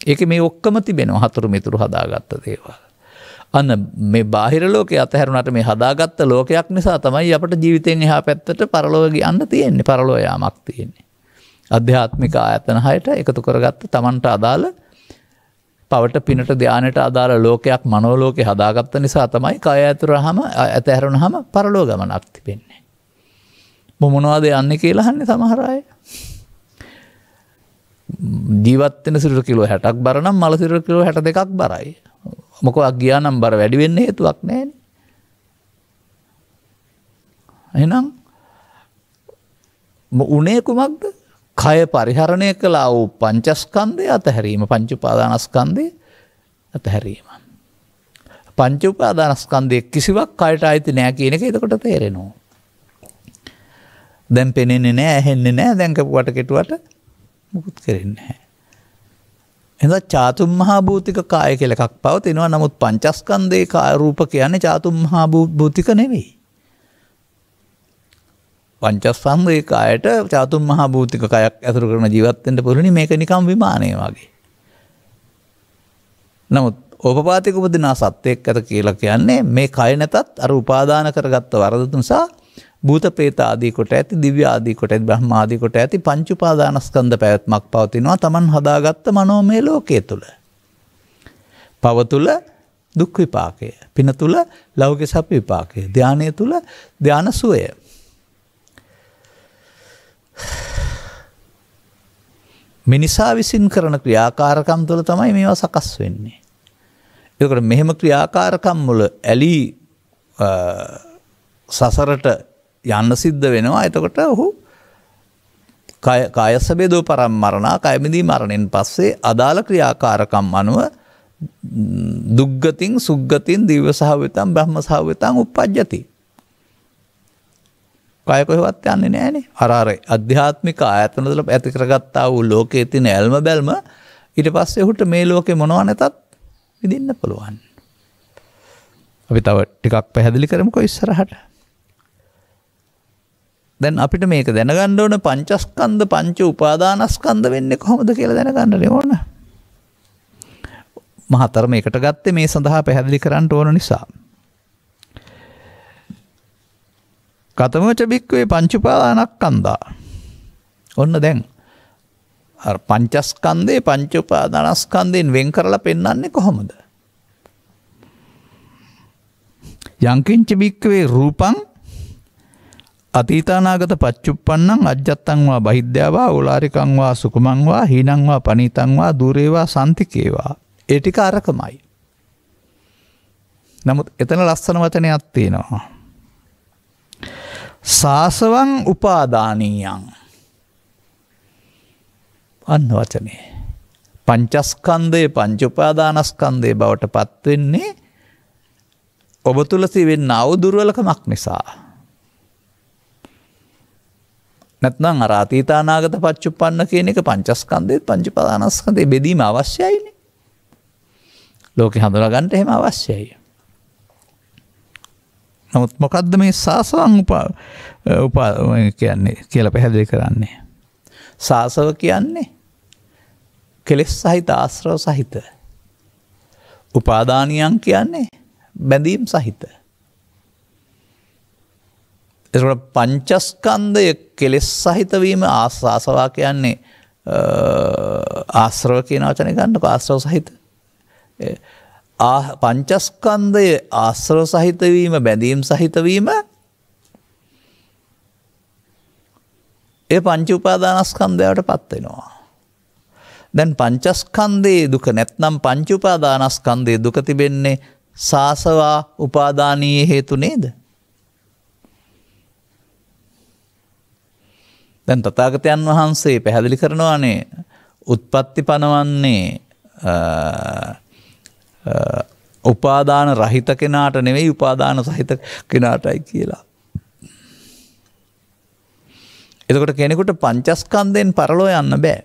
ඒක මේ ඔක්කම තිබෙනවා හතුරු මිතුරු හදාගත්ත දේවල්. අන්න මේ බාහිර ලෝකය අතහැරුණට මේ හදාගත්ත ලෝකයක් නිසා තමයි අපට ජීවිතයෙන් එහා පැත්තට පරලෝග අන්න තියෙන්නේ පරලෝයාමක් තියෙන්නේ. අධ්‍යාත්මික ආයතන හයට එකතු කරගත්ත තමන්ට අදාළ පවට පිනට ධ්‍යානයට අදාළ ලෝකයක් මනෝලෝක හදාගත්ත නිසා තමයි කය ඇතුර හම ඇතැහරුණ හම පරලෝ ගමනක් තිබෙන්නේ. මොමනවාද යන්න කියලාහන්නේ සමහරය. ජීවත්තන සිර කිලෝ හැටක් බරනම් මලසිර කිලෝ හැට දෙකක් බරයි. මොක අග්‍යානම් බර වැඩිවෙන්න හේතුවක් නෑන. එනම් උනේ කුමක්ද කය පරිහරණය කලා වූ පංචස්කන්දය අතහැරීම පංචුපාදානස්කන්දය ඇතහැරීම. පංචුපාදානස්කන්දය කිසිවක් කයට අයිති නෑ කියන එක එතකොට තේරෙනවා. දැන් පෙනෙන්නේ නෑ ඇහෙන්නේ නෑ දැන්කපු වටකෙටුවට මුකුත් කරන්න හැ. එඳ චාතුම් මහා භූතික කාය කෙලෙකක් පවතිනවා නමුත් පංචස්කන්දේ කායරූප කියන්නේ චාතුම් මහා භූතික නෙවෙයි. පංචස්කන්ධයේ කායට චාතුම් මහා භූතික කයක් ඇතුළු කරන ජීවත් වෙන්න පුළුවනි මේක නිකම් විමානය වගේ. නමුත් ඕපපාතික උපදිනා සත්‍යයක් ඇත කියලා කියන්නේ මේ කය නැතත් අර උපාදාන කරගත්ත වරද නිසා භූත ප්‍රේත ආදී කොට ඇති දිව්‍ය ආදී කොට ඇති බ්‍රහ්ම ආදී කොට ඇති පංච උපාදානස්කන්ධ පැවැත්මක් පවතිනවා Taman හදාගත්ත මනෝමය ලෝකයේ තුල. පව තුල දුක් විපාකය, පින තුල ලෞකික සප් විපාකය, ධානය තුල ධාන සුවය. මිනිසා විසින් කරන ක්‍රියාකාරකම් තුළ තමයි මේවා සකස් වෙන්නේ. එකට මෙහෙම ක්‍රියාකාරකම් මුල ඇලී සසරට යන්න සිද්ධ වෙනවා එතකොට ඔහු කායසබේදෝ පරම් මරණා කයමිදී මරණයෙන් පස්සේ අදාළ ක්‍රියාකාරකම් අනුව දුග්ගතින් සුග්ගතින් දිව සහවිතම් බ්‍රහ්ම සහවිතන් උපද්ජති. කය කොහෙවත් යන්නේ නෑනේ අරාර අධ්‍යාත්මික ආයතනදල ඇති කරගත්තා වූ ලෝකයේ තින ඇල්ම බැල්ම ඉට පස්සේ හුට මේ ලෝකෙ මොනවා නැතත් විදින්න පුළුවන්. අපි තව ටිකක් පැහැදිලි කරමකො ඉස්සරහට. දැන් අපිට මේක දැනගණ්ඩ ඕන පංචස්කන්ද පංච උපාදානස්කන්ද වෙන්න කොහොමද කියලා දැනගණ්ඩ ඕන. මහතර මේකට ගත්තේ මේ සඳහා පැහැදිලි කරන්න ඕන නිසා. කතමච භික්වේ පංචුපාදානක්කන්දා. ඔන්න දැන්. පංචස්කන්දේ පංචුපා දනස්කන්දයෙන් වෙන් කරලා පෙන්නන්නේ කොහොමද. යංකින්ච භික්කවේ රූපං අතීතානාගත පච්චුප්පන්නන් අජ්‍යත්තන්වා බහිද්‍යාවා උලාරිකංවා සුකුමංවා හිනංවා පනීතංවා දුරේවා සන්තිකේවා. ඒටික අරකමයි. නමුත් එතන ලස්සන වචනයක් තියෙනවා. සාසවං උපාදානීයන් අන්න වචනය. පංචස්කන්දය පංචුපාදානස්කන්දය බවට පත්වෙන්නේ ඔබ තුළසි වෙන්න අවදුරුවලකමක් නිසා. නැත්නම් අරාතීතානාගත පච්චුපන්න කියන එක පංචස්කන්දයත් පංචිපදානස්කන්දේ බෙදීම අවශ්‍යයින. ලෝකෙ හඳුරගන්ට එහෙම අවශ්‍යයි. නොත් මොකක්ද මේ සාසවං උපා කියන්නේ කියල පැහැදිලි කරන්නේ. සාසව කියන්නේ කෙලෙස් සහිත ආශ්‍රව සහිත. උපාධානයන් කියන්නේ බැඳීම් සහිත. එට පංචස්කන්දය කෙලෙස් සහිතවීම ආසාසවා කියන්නේ ආශ්‍රව කියන වචනය ගන්නක ආශ්‍රව සහිත පංචස්කන්දය ආස්ත්‍රව සහිතවීම බැඳීම් සහිතවීම ඒ පංචි උපාදානස්කන්දයට පත්වෙනවා. දැන් පංචස්කන්දයේ දුක නැත්නම් පංචුපාදානස්කන්දය දුක තිබෙන්නේ සාසවා උපාදානයේ හේතු නේද. දැන් තතාගතයන් වහන්සේ පැහැදිලි කරනවානේ උත්පත්ති පනවන්නේ උපාදාන රහිත කෙනාට නෙවෙයි උපාදාන සහිත කෙනාටයි කියලා. එතකොට කෙනෙකුට පංචස්කන්දයෙන් පරලෝ යන්න බෑ.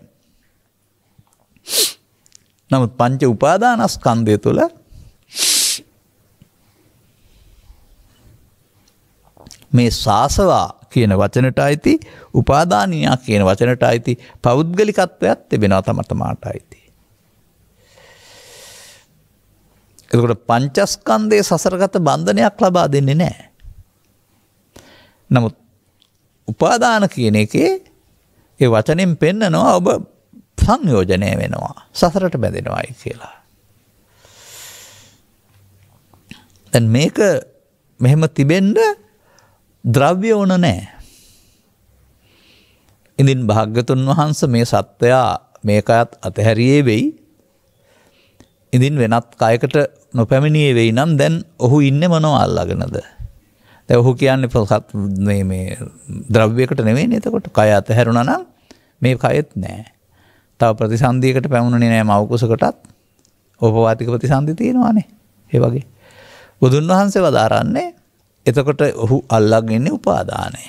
නමුත් පංච උපාදානස්කන්දය තුළ මේ ශාසවා කියන වචනට අයිති උපාදානයා කියන වචනට අයිති පෞද්ගලිකත්වයක් තිබෙනවා තමතමාට අයිති. එකට පංචස්කන්දය සසරගත බන්ධනයක් ලබා දෙන්නේ නෑ. නමුත් උපාදාන කියන එක ඒ වචනෙන් පෙන්නනවා ඔබ සංයෝජනය වෙනවා සසරට බැඳෙනවායි කියලා. දැන් මේක මෙහෙම තිබෙන්ඩ ද්‍රව්‍ය ඕන නෑ. ඉඳින් භාග්‍යතුන් වහන්ස මේ සත්වයා මේකත් අතහැරියේ වෙයි ඉඳින් වෙනත් කයකට නොපැමිණිය වෙයි නම් දැන් ඔහු ඉන්න මනෝ අල්ලගෙනද. දැ ඔහු කියන්නේ පොල්හත් ද්‍රව්‍යකට නෙවේ නතකොට කය අත හැරුණ නම් මේ කයෙත් නෑ. තව ප්‍රතිසන්ධියකට පැමුණනේ නෑ මවකුසකටත් ඔපවාතික ප්‍රතිසන්ධි තියෙනවානේ ඒ වගේ. බුදුන් වහන්සේ වදාරන්නේ එතකොට ඔහු අල්ලක්ගන්නේ උපාදානය.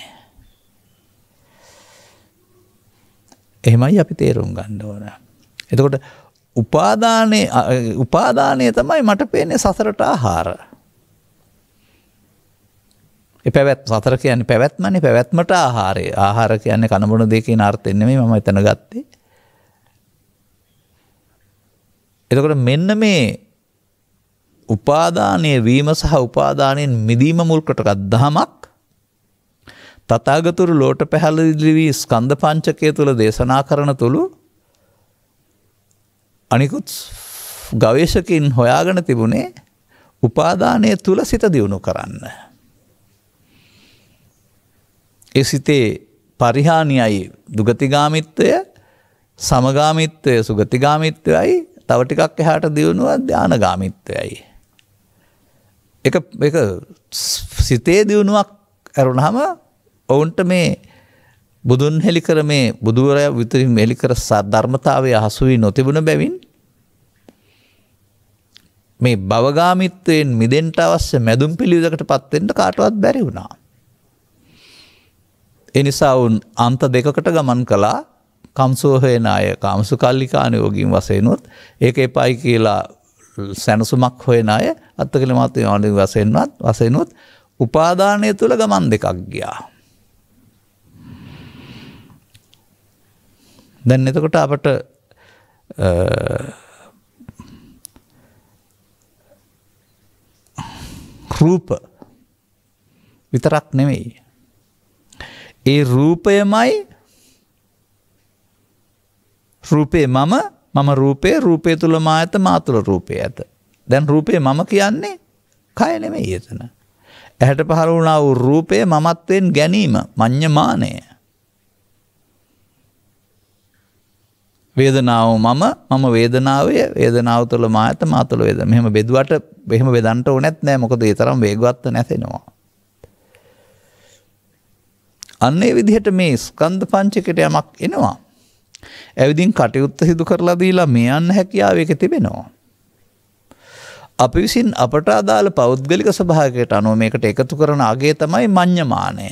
එහෙමයි අපි තේරුම් ගණ්ඩ ඕන. එතකොට උපාදානය උපාදානය තමයි මට පේන්නේ සසරට ආහාර. පැවැත් සතර කියන පැවැත්මනි පැවැත්මට ආහාරය ආහාර කියන්නේ කනබුණ දෙකින් අර්ථෙන්නෙමේ මම එතන ගත්තේ. එතකොට මෙන්න මේ උපාදානය වීම සහ උපාදානයෙන් මිදීම මුල්කටකත් දහමක් තතාගතුරු ලෝට පැහැලිලි වී ස්කන්ධ පංචකය තුළ දේශනා කරන තුළු අනිකුත් ගවේශකින් හොයාගෙන තිබුණේ උපාදානය තුළ සිත දියුණු කරන්න. එ සිතේ පරිහානියයි දුගතිගාමිත්වය සමගාමිත්වය සුගතිගාමිත්වයයි තව ටිකක් එහාට දියුණුව ධ්‍යානගාමිත්වයයි. එක සිතේ දියුණුවක් ඇරුණහම ඔවුන්ට මේ බුදුන් හෙළිකර මේ බුදුවරය විතරින් එලිකර සද්ධර්මතාවය හසුවී නොතිබුණ බැවින් මේ බවගාමිත්වයෙන් මිදෙන්ට අවශ්‍ය මැදුම් පිළිවිදකට පත්වෙන්ට කාටවත් බැරි වුණා. එනිසා උන් අන්ත දෙකකට ගමන් කලා කම්සෝහයනාය කාමසු කල්ලිකානය ෝගින් වසයනුත් ඒක එපයි කියලා සැනසුමක් හොයන අය අත්තකළ මත යෝනිින් වසයෙන්වත් වසයනුත් උපාදානය තුළ ගමන් දෙකක් ගියා. දැන් එතකොට අපට රූප විතරක් නෙවෙයි. ඒ රූපයමයි රූපේ මම මම රූපේ රූපය තුළ මා ඇත මාතුළ රූපය ඇත. දැන් රූපේ මම කියන්නේ කය නෙමෙයි එතන. ඇහැට පහළ වුණා වූ රූපය මමත්වෙන් ගැනීම මඤ්ඤමානය. වේදනාව මම මම වේදනාවේ වේදනාව තුළ මා ඇත මා තුළ වේද මෙහෙම බෙදුවට එහෙම බෙදන්ට ඕනෙත් නෑ මොකද ඒ තරම් වේගවත් නැසෙනවා අන්න ඒ විදිහට මේ ස්කන්ධ පංචකයට යමක් එනවා ඇවිදින් කටයුත්ත සිදු කරලා දීලා මේ යන්න හැකියාව එක තිබෙනවා අපි විසින් අපට අදාළ පෞද්ගලික ස්වභාවයකට අනුව මේකට එකතු කරන අගේ තමයි මඤ්ඤමාණය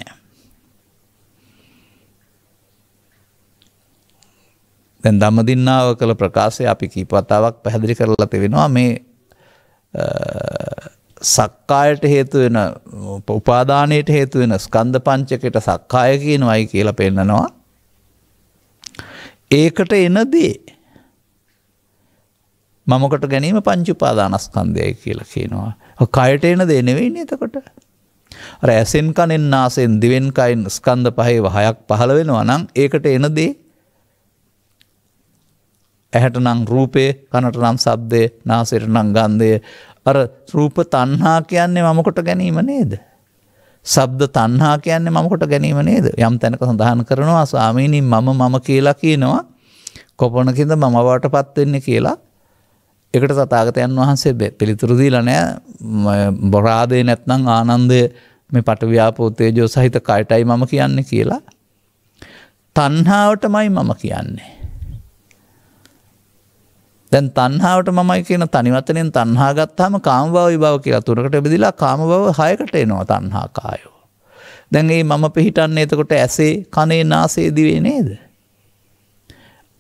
දැන් ධම්මදින්නාව කළ ප්‍රකාශය අපි කීපවතාවක් පැහැදිලි කරලා තිබෙනවා මේ සක්කායට හේතු වෙන උපාදානයට හේතු වෙන ස්කන්ධ පංචකයට සක්කාය කියනවයි කියලා පෙන්නනවා. ඒකට එන දේ මමකට ගැනීම පංච උපාදානස්කන්ධයයි කියලා කියනවා. කයට එන දේ නෙවෙයිනේ එතකොට. අර ඇසෙන් කනෙන් නාසෙන් දිවෙන් කයින් ස්කන්ධ පහේ හයක් පහළ වෙනවා නම් ඒකට එන දේ ඇහැට නං රූපේ කනට නම් සබ්දේ නාසෙට නං ගන්ධය අර රූප තණ්හා කියන්නේ මමකොට ගැනීම නේද. සබ්ද තණ්හා කියන්නේ මමකොට ගැනීම නේද යම් තැනක සඳහන් කරනවා ස්වාමීනි මම මම කියලා කියනවා කොපමණකින්ද මම බවට පත් වෙන්නේ කියලා ඒකට තථාගතයන් වහන්සේ පිළිතුරු දීලා නෑ බොරාදේ නැත්නම් ආනන්දය මේ පටවියාපෝ තේජෝ සහිත කයටයි මම කියන්නේ කියලා තණ්හාවටමයි මම කියන්නේ දැන් තණ්හාවට මමයි කියන තනිවතනෙන් තණ්හා ගත්තාම කාම භව විභව කියලා තුනකට බෙදලා කාම භව හයකට එනවා තණ්හා කායෝ. දැන් මේ මම පිහිටන්නේ එතකොට ඇසේ කනේ නාසයේ දිවේ නේද?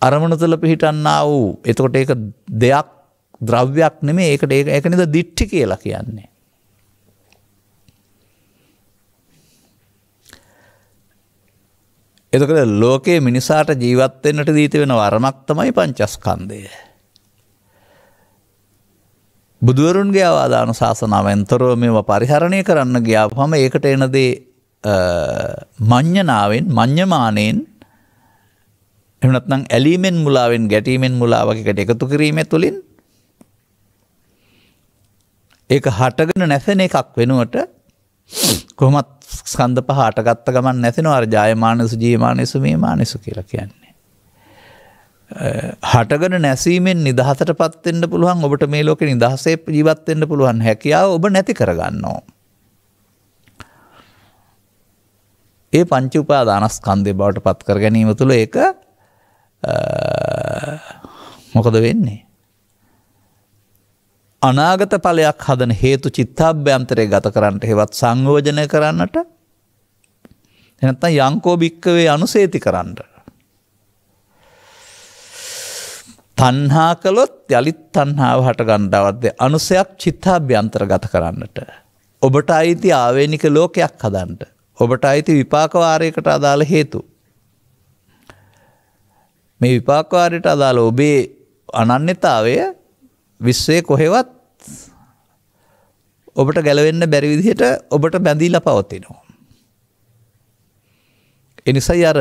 අරමුණ තුළ පිහිටන්නා වූ එතකොට ඒක දෙයක් ද්‍රව්‍යයක් නෙමේ ඒකට ඒක නේද දිට්ටි කියලා කියන්නේ. එතකොට ලෝකයේ මිනිසාට ජීවත් වෙන්නට දීති වෙන වරමක් තමයි පංචස්කන්ධය. බුදුවරුන්ගේ අවාධාන ශාසනාවෙන් තොරව මෙම පරිහරණය කරන්න ගියාපුහම ඒකට එනදේ මං්ඥනාවෙන් මං්ඥමානයෙන් එමනත්නම් ඇලීමෙන් මුලාවෙන් ගැටීමෙන් මුලාවකට එකතු කිරීම තුළින් ඒ හටගෙන නැසෙන එකක් වෙනුවට කොහොමත් ස්කන්ධ පහටගත්ත ගමන් නැසෙන අර්ජායමානසු ජීමානසු මේ මානෙසු කියලා කියන්නේ. හටගෙන නැසීමෙන් නිදහසට පත්වෙන්න්න පුළුවන් ඔබට මේ ලෝක නිදහසේ ජීවත්වෙන්න්න පුළුවන් හැකියාව ඔබ නැති කරගන්නවා. ඒ පංචුපා දානස්කන්දය බවට පත් කර ගැනීම තුළ ඒක මොකද වෙන්නේ. අනාගත පලයක් හදන හේතු චිත්තාභ්‍යන්තරය ගත කරන්නට හෙවත් සංයෝජනය කරන්නට එනත්තා යංකෝභික්කවේ අනුසේති කරන්නට තන්හා කළොත් යළිත් තන්හාාව හට ගණ්ඩාවත්ද අනුසයක් චිත්තා භ්‍යන්තර ගත කරන්නට. ඔබට අයිති ආවේනික ලෝකයක් හදන්ට. ඔබට අයිති විපාකවාරයකට අදාළ හේතු. මේ විපාකවාරයට අදාළ ඔබේ අනන්‍යතාවය විශ්වය කොහෙවත් ඔබට ගැලවෙන්න බැරිවිදිහට ඔබට බැඳීල පවතිනවා. එනිසයි අර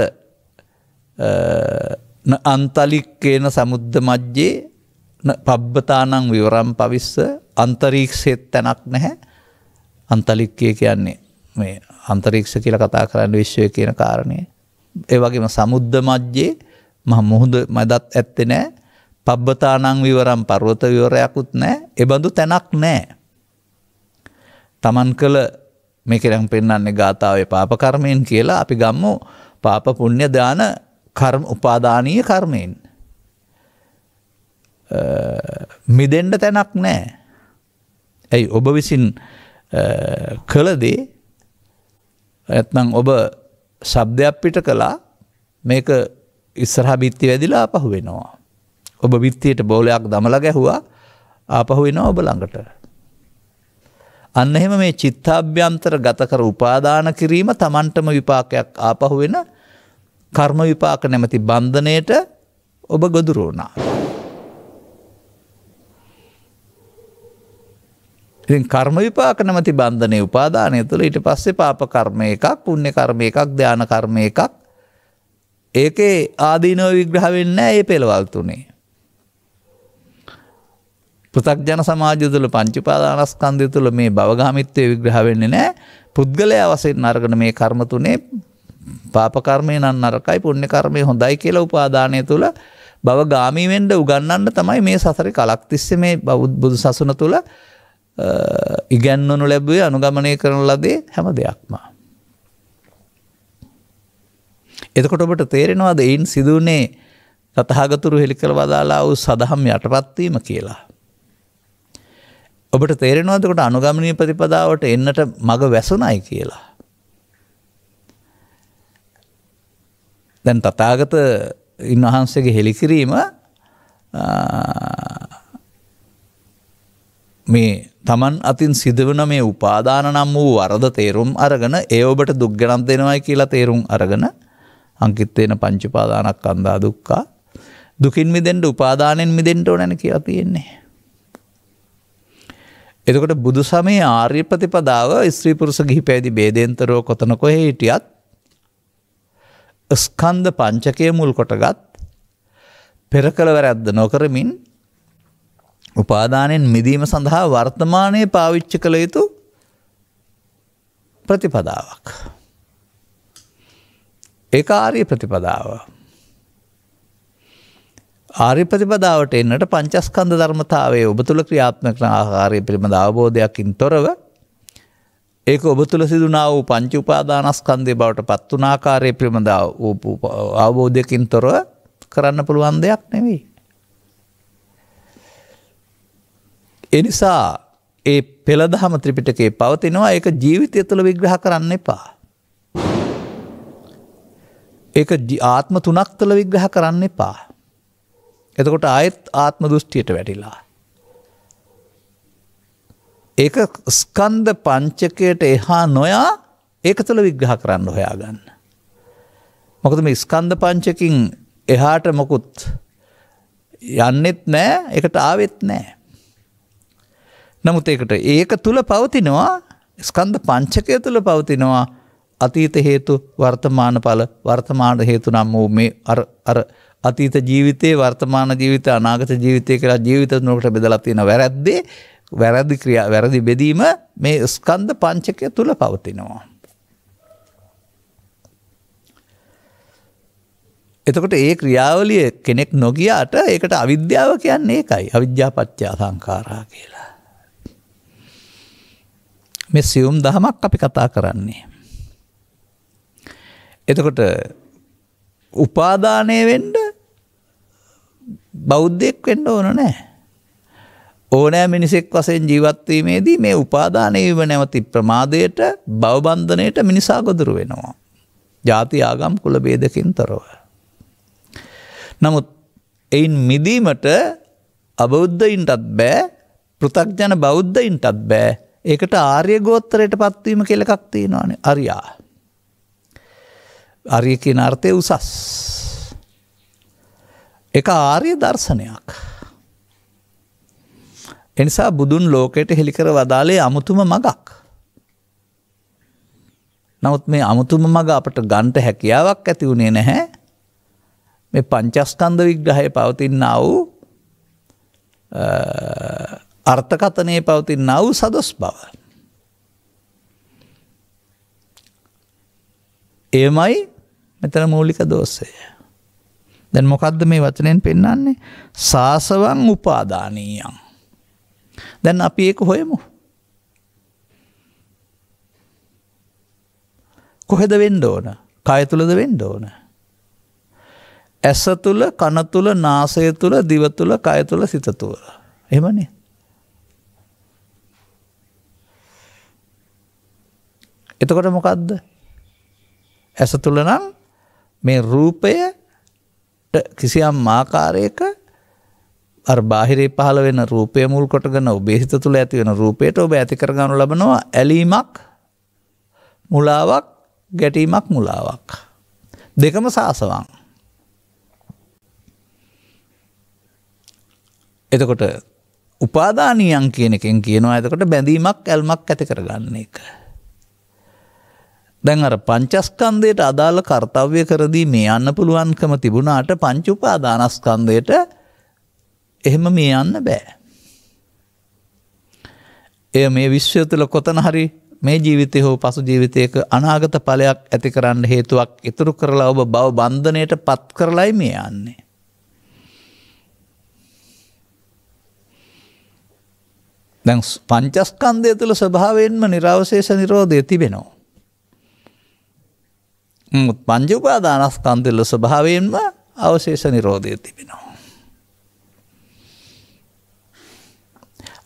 අන්තලික්කේන සමුද්ධ මජ්ජේ පබ්බතානං විවරම් පවිස්ස අන්තරීක්ෂෙත් තැනක් නැහැ අන්තලික්කය කියන්නේ මේ අන්තරීක්ෂ කියල කතා කරන්න විශ්වය කියන කාරණය. ඒවගේම සමුද්ධ මජ්ජේ මහ මුහුද මදත් ඇත්තෙ නෑ පබ්බතානං විවරම් පර්වත විවරයකුත් නෑ එබඳු තැනක් නෑ. තමන් කළ මේකෙරම් පෙන්න්නේ ගාථාවේ පාපකර්මයෙන් කියලා අපි ගම්මු පාප පුුණ්‍ය දාන කර්ම උපාධානීය කර්මයෙන්. මිදෙන්ඩ තැනක් නෑ. ඇයි ඔබ විසින් කළදේ ඇත්නම් ඔබ සබ්දයක් පිට කලා මේක ඉස්සරහ බිත්ති වැදිලා අපහු වෙනවා. ඔබ බිත්තියට බෝලයක් දමල ගැහුවා ආපහු වෙනවා ඔබ ළඟට. අන්න එහෙම මේ චිත්තාභ්‍යන්තර ගතකර උපාදාන කිරීම තමන්ටම විපාකයක් ආපහු වෙන කර්ම විපාක නැමති බන්ධනයට ඔබ ගොදුරුණා. කර්ම විපාක නැමති බන්ධනය උපාදානය තුළ ඊට පස්සේ පාප කර්මය එකක් පුුණ්‍ය කර්මය එකක් ධ්‍යාන කර්මය එකක් ඒකේ ආදීනෝ විග්‍රහ වෙන්න ඒ පෙළවල් තුනේ. පෘතක්ජන සමාජය තුළ පංචිපාදානස්කන්දය තුළ මේ බවගාමිත්වය විග්‍රහ වෙන්නේ නෑ පුද්ගලය අවසෙන් අර්ගන මේ කර්මතුනේ පාප කර්මය නම් නරකයි පුණ්‍ය කර්මය හොඳයි කියලා උපාදානය තුල භව ගාමී වෙන්න උගන්වන්න තමයි මේ සසරේ කලක් තිස්සේ මේ බුදු සසුන තුල ඉගැන්වනු ලැබුවේ අනුගමනය කරන ලදේ හැම දෙයක්ම. එතකොට ඔබට තේරෙනවාද එයින් සිදුවනේ තථාගතුරු හෙලිකල වදාලා වූ සදහම් යටපත් වීම කියලා. ඔබට තේරෙනවාද කොට අනුගමනීය ප්‍රතිපදාවට එන්නට මග වැසුණයි කියලා. දැන් තතාගත ඉන්වහන්සේගේ හෙළිකිරීම මේ තමන් අතින් සිදුවන මේ උපාදාන නම් වූ වරද තේරුම් අරගෙන ඒ ඔබට දුක්ගනන් දෙනවයි කියලා තේරුම් අරගෙන අංකිත්වයෙන පංචිපාදානක් අන්දා දුක්කා දුකින් මිදෙන්ට උපාදානෙන් මිදෙන්ට ඕනැන කියලා තියෙන්නේ. එතකොට බුදු සමේ ආර්ය ප්‍රතිපදාව ස්ත්‍රීපුරුස ගිහි පැදි බේදෙන්තරෝ කොතනකො හිටියත් ස්කන්ධ පංචකය මුල් කොටගත් පෙර කළවර ඇද්ද නොකරමින් උපාදානයෙන් මිදීම සඳහා වර්තමානය පාවිච්ච කළ යුතු ප්‍රතිපදාවක්. ඒ ආරී ප්‍රතිපදාව. ආරි ප්‍රතිපදාවට එන්නට පංචස්කන්ධ ධර්මතාවේ ඔබ තුළ ක්‍රියාත්මකන ආකාරය පිළිබඳ අවබෝධයක්ින් තොරව ඒක ඔබ තුළ සිදුනා වූ පංචුපාදානස්කන්දය බවට පත්වනාකාරය ප්‍රමදාව අවබෝධයකින් තොරව කරන්න පුළුවන් දෙයක් නෙවෙයි. එනිසා ඒ පෙළදහම ත්‍රිපිටකේ පවතිනවා ඒක ජීවිතය තුළ විග්‍රහ කරන්න එපා. ඒක ආත්ම තුනක් තුළ විග්‍රහ කරන්න එපා. එතකොට ආයෙත් ආත්ම දෘෂ්ටියට වැටිලා. ඒක ස්කන්ද පංචකයට එහා නොයා ඒක තුළ විග්‍රහ කරන්න හොයාගන්න. මොකද මේ ස්කන්ද පංචකින් එහාට මොකුත් යන්නෙත් නෑ එකට ආවෙත් නෑ. නමුත් ඒකට ඒක තුළ පවතිනවා ස්කන්ද පංචකය තුළ පවතිනවා අතීත හේතු වර්තමාන පල වර්තමාන හේතු නම් වූ මේ අර අතීත ජීවිතයේ වර්තමාන ජීවිත අනාගත ජීවිතය කියලා ජීවිත නොකට බෙදලතින වැරැද්දේ වැරදි ක්‍රියා වැරදි බෙදීම මේ ස්කන්ධ පංචකය තුල පවතිනවා. එතකොට ඒ ක්‍රියාවලිය කෙනෙක් නොගියාට ඒකට අවිද්‍යාව කියන්නේ ඒකයි. අවිද්‍යාපත්‍යා සංඛාරා කියලා. මේ සියුම් දහමක් අපි කතා කරන්නේ. එතකොට උපාදානය වෙන්න බෞද්ධයෙක් වෙන්න ඕන නෑ. ඕනෑ මිනිසෙක් වසයෙන් ජීවත්වීමේදී මේ උපාදානයව නැවති ප්‍රමාදයට බවබන්ධනයට මිනිසා ගොදුරු වෙනවා. ජාති ආගම් කුල බේදකින් තොරව. නමුත් එයින් මිදීමට අබෞද්ධයින්ටත් බෑ පෘතක්ජන බෞද්ධයින්ටත් බෑ ඒකට ආර්ය ගෝත්තරයට පත්වීම කෙලකක් තියෙනවානේ අරයා. අරියකින් අර්ථය උසස්. එක ආර්ය දර්ශනයක්. එනිසා බුදුන් ලෝකයට හෙළිකර වදාලේ අමුතුම මගක්. නමුත් මේ අමුතුම මග අපට ගන්ට හැකියාවක් ඇති වුණේ නැහැ මේ පංචස්කන්ධ විග්‍රහය පවතින්න වූ අර්ථකතනය පවතින් නව් සදොස් බව. ඒමයි මෙතන මූලික දෝස්සය. දැන් මොකක්ද මේ වචනයෙන් පෙන්නන්නේ ශාසවන් උපාදානීයන්. දැන් අපි ඒක හොයමු. කොහෙද වෙන්න ඕන? කය තුලද වෙන්න ඕන? ඇස තුල, කන තුල, නාසය තුල, දිව තුල, කය තුල, සිත තුල. එහෙමනේ. එතකොට මොකද්ද? ඇස තුල නම් මේ රූපය කිසියම් ආකාරයක අර බාහිරේ පහළ වෙන රූපය මුල් කොටගෙන ඔබේ හිත තුළ ඇති වෙන රූපයට ඔබ ඇති කරගනු ලබනවා ඇලීමක් මුලාවක් ගැටීමක් මුලාවක්. දෙකම සාසවන්. එතකොට උපාදානීයන් කියන එකෙන් කියනවා ඇතකොට බැඳීමක් ඇල්මක් ඇති කරගන්න එක. දැන් අර පංචස්කන්දයට අදාළ කර්තව්‍ය කරදී මේ අන්න පුළුවන්කම තිබුණාට පංචුපාදානස්කන්දයට එහෙම මේ යන්න බෑ. එය මේ විශ්වය තුළ කොතන හරි මේ ජීවිතය හෝ පසු ජීවිතයක අනාගත ඵලයක් ඇති කරන්න හේතුවක් ඉතුරු කරලා ඔබ බව බන්ධනයට පත් කරලයි මේ යන්නේ. දැන් පංචස්කන්ධය තුළ ස්වභාවයෙන්ම නිරවශේෂ නිරෝධය තිබෙනවා. පංච උපාදානස්කන්ධය තුළ ස්වභාවයෙන්ම අවශේෂ නිරෝධය තිබෙනවා.